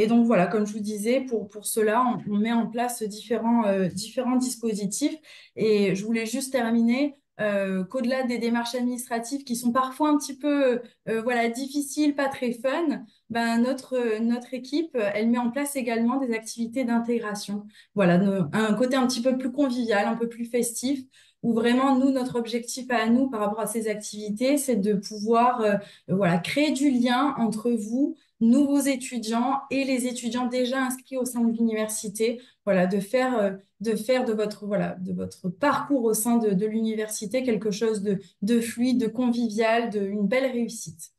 et donc voilà, comme je vous disais, pour, pour cela, on, met en place différents, euh, différents dispositifs. Et je voulais juste terminer euh, qu'au-delà des démarches administratives qui sont parfois un petit peu euh, voilà difficiles, pas très fun, ben notre notre équipe elle met en place également des activités d'intégration. Voilà un côté un petit peu plus convivial, un peu plus festif où vraiment nous notre objectif à nous par rapport à ces activités, c'est de pouvoir voilà créer du lien entre vous nouveaux étudiants et les étudiants déjà inscrits au sein de l'université, voilà, de faire, euh, de faire de votre, voilà, de votre parcours au sein de, l'université quelque chose de, de fluide, de convivial, de, une belle réussite.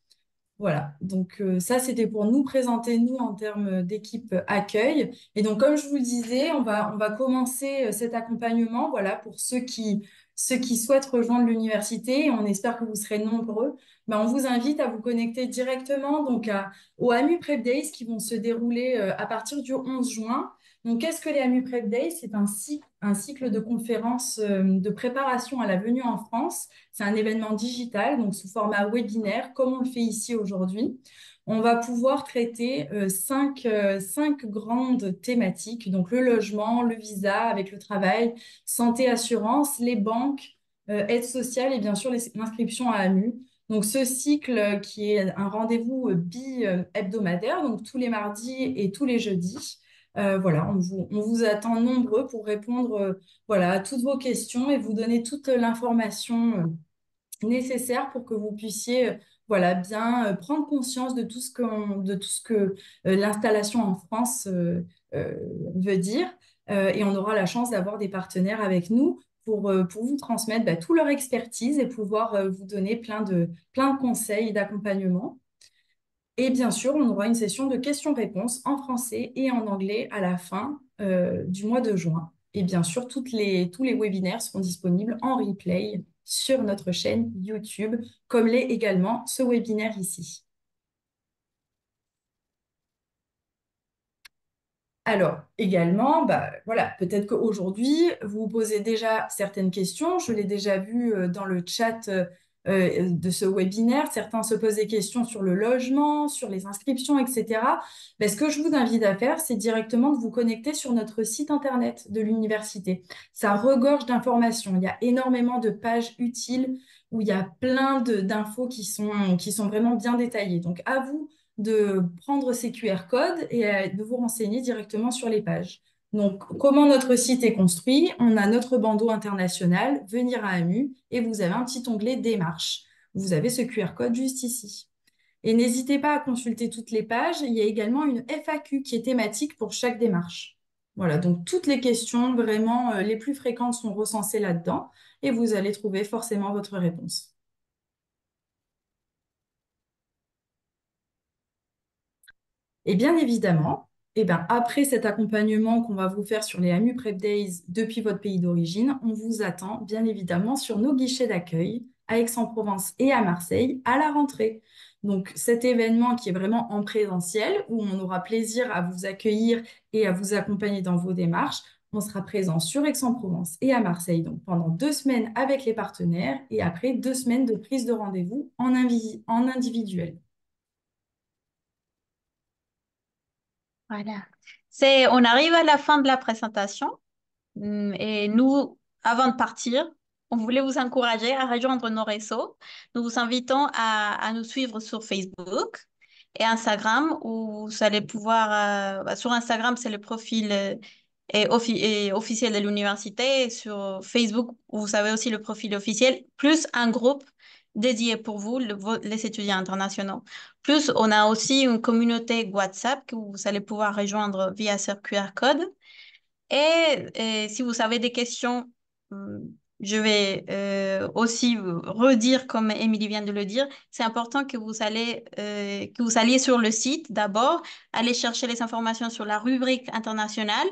Voilà, donc euh, ça c'était pour nous présenter, nous, en termes d'équipe accueil. Et donc, comme je vous le disais, on va, on va commencer euh, cet accompagnement, voilà, pour ceux qui, ceux qui souhaitent rejoindre l'université, on espère que vous serez nombreux, ben, on vous invite à vous connecter directement donc à, aux AMU Prep Days qui vont se dérouler euh, à partir du 11 juin qu'est-ce que les AMU Prep Days C'est un, cycle de conférences euh, de préparation à la venue en France. C'est un événement digital, donc sous format webinaire, comme on le fait ici aujourd'hui. On va pouvoir traiter euh, euh, cinq, grandes thématiques, donc le logement, le visa avec le travail, santé, assurance, les banques, aide sociale et bien sûr l'inscription à AMU. Donc, ce cycle qui est un rendez-vous bi-hebdomadaire, donc tous les mardis et tous les jeudis. Euh, voilà, on vous, attend nombreux pour répondre euh, voilà, à toutes vos questions et vous donner toute l'information euh, nécessaire pour que vous puissiez voilà, bien prendre conscience de tout ce que, l'installation en France veut dire. et on aura la chance d'avoir des partenaires avec nous pour, vous transmettre bah, toute leur expertise et pouvoir vous donner plein de, plein de conseils et d'accompagnement. Et bien sûr, on aura une session de questions-réponses en français et en anglais à la fin euh, du mois de juin. Et bien sûr, tous les webinaires seront disponibles en replay sur notre chaîne YouTube, comme l'est également ce webinaire ici. Alors, également, bah, voilà, peut-être qu'aujourd'hui, vous vous posez déjà certaines questions. Je l'ai déjà vu euh, dans le chat euh, euh, de ce webinaire. Certains se posent des questions sur le logement, sur les inscriptions, etc. Mais ben, ce que je vous invite à faire, c'est directement de vous connecter sur notre site internet de l'université. Ça regorge d'informations. Il y a énormément de pages utiles où il y a plein d'infos qui sont, qui sont vraiment bien détaillées. Donc, à vous de prendre ces QR codes et euh, de vous renseigner directement sur les pages. Donc, comment notre site est construit On a notre bandeau international, venir à AMU, et vous avez un petit onglet démarche. Vous avez ce QR code juste ici. Et n'hésitez pas à consulter toutes les pages. Il y a également une FAQ qui est thématique pour chaque démarche. Voilà, donc toutes les questions vraiment euh, les plus fréquentes sont recensées là-dedans et vous allez trouver forcément votre réponse. Et bien évidemment, eh ben, après cet accompagnement qu'on va vous faire sur les AMU Prep Days depuis votre pays d'origine, on vous attend bien évidemment sur nos guichets d'accueil à Aix-en-Provence et à Marseille à la rentrée. Donc cet événement qui est vraiment en présentiel, où on aura plaisir à vous accueillir et à vous accompagner dans vos démarches, on sera présent sur Aix-en-Provence et à Marseille, donc pendant deux semaines avec les partenaires et après deux semaines de prise de rendez-vous en individuel. Voilà. C'est, on arrive à la fin de la présentation hum, et nous, avant de partir, on voulait vous encourager à rejoindre nos réseaux. Nous vous invitons à, nous suivre sur Facebook et Instagram où vous allez pouvoir... Euh, bah, sur Instagram, c'est le profil euh, officiel de l'université. Sur Facebook, vous avez aussi le profil officiel, plus un groupe dédié pour vous, les étudiants internationaux. Plus, on a aussi une communauté WhatsApp que vous allez pouvoir rejoindre via ce QR code. Et, si vous avez des questions, hmm, je vais euh, aussi redire, comme Émilie vient de le dire, c'est important que vous, allez, euh, que vous alliez sur le site d'abord, aller chercher les informations sur la rubrique internationale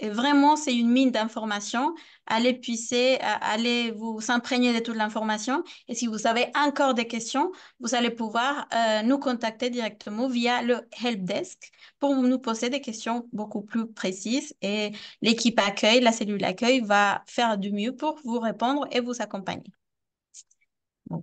vraiment, c'est une mine d'informations. Allez puiser, euh, allez vous imprégner de toute l'information. Et si vous avez encore des questions, vous allez pouvoir euh, nous contacter directement via le helpdesk pour nous poser des questions beaucoup plus précises. Et l'équipe accueil, la cellule accueil va faire du mieux pour vous répondre et vous accompagner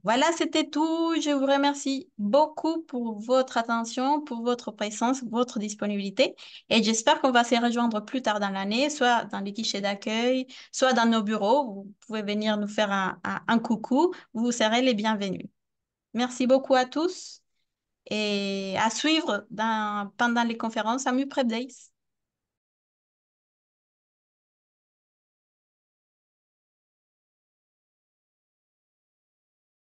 voilà, c'était tout. Je vous remercie beaucoup pour votre attention, pour votre présence, votre disponibilité. Et j'espère qu'on va se rejoindre plus tard dans l'année, soit dans les guichets d'accueil, soit dans nos bureaux. Vous pouvez venir nous faire un, coucou. Vous serez les bienvenus. Merci beaucoup à tous et à suivre pendant les conférences à MuPrep